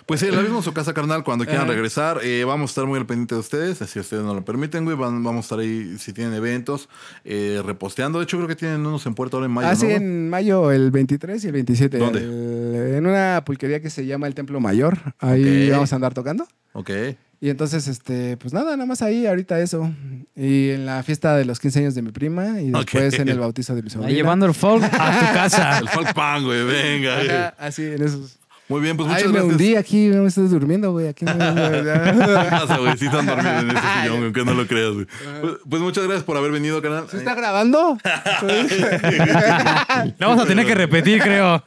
pues sí, el mismo su casa, carnal, cuando quieran eh. regresar, vamos a estar muy al pendiente de ustedes, si ustedes no lo permiten, güey, vamos a estar ahí si, tienen eventos, eh, reposteando. De hecho, creo que tienen unos en Puerto ahora en mayo. Ah, sí, en mayo, el 23 y el 27. ¿Dónde? en una pulquería que se llama el Templo Mayor. Ahí vamos a andar tocando. Ok. Y entonces, este, pues nada, nada más ahí, ahorita eso. Y en la fiesta de los 15 años de mi prima y después en el bautizo de mi sobrina. Llevando el folk a tu casa. (laughs) el folk pan, güey, venga. así, en esos. Muy bien, pues muchas Ay, me hundí aquí, me estás durmiendo, güey. Aquí no pasa, (laughs) güey. Sí están en ese sillón, aunque no lo creas, güey. Pues, pues, muchas gracias por haber venido, canal. ¿Se está grabando? no (laughs) vamos a tener que repetir, creo.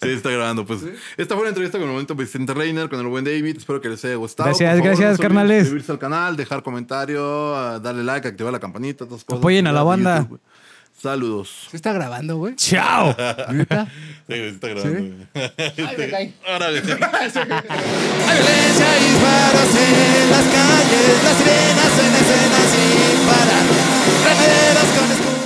sí, está grabando. Pues esta fue la entrevista con el momento Vicente Reiner, con el buen David. Espero que les haya gustado. Gracias, gracias, carnales. Suscribirse al canal, dejar comentario, ah, darle like, activar la campanita, todas cosas. Apoyen a la banda. Saludos. ¿Se está grabando, güey? ¡Chao! está grabando. ¿Sí? Ahora (laughs) este, (laughs) violencia disparos en las calles, las sirenas en escenas sin parar. Remeras con escudos.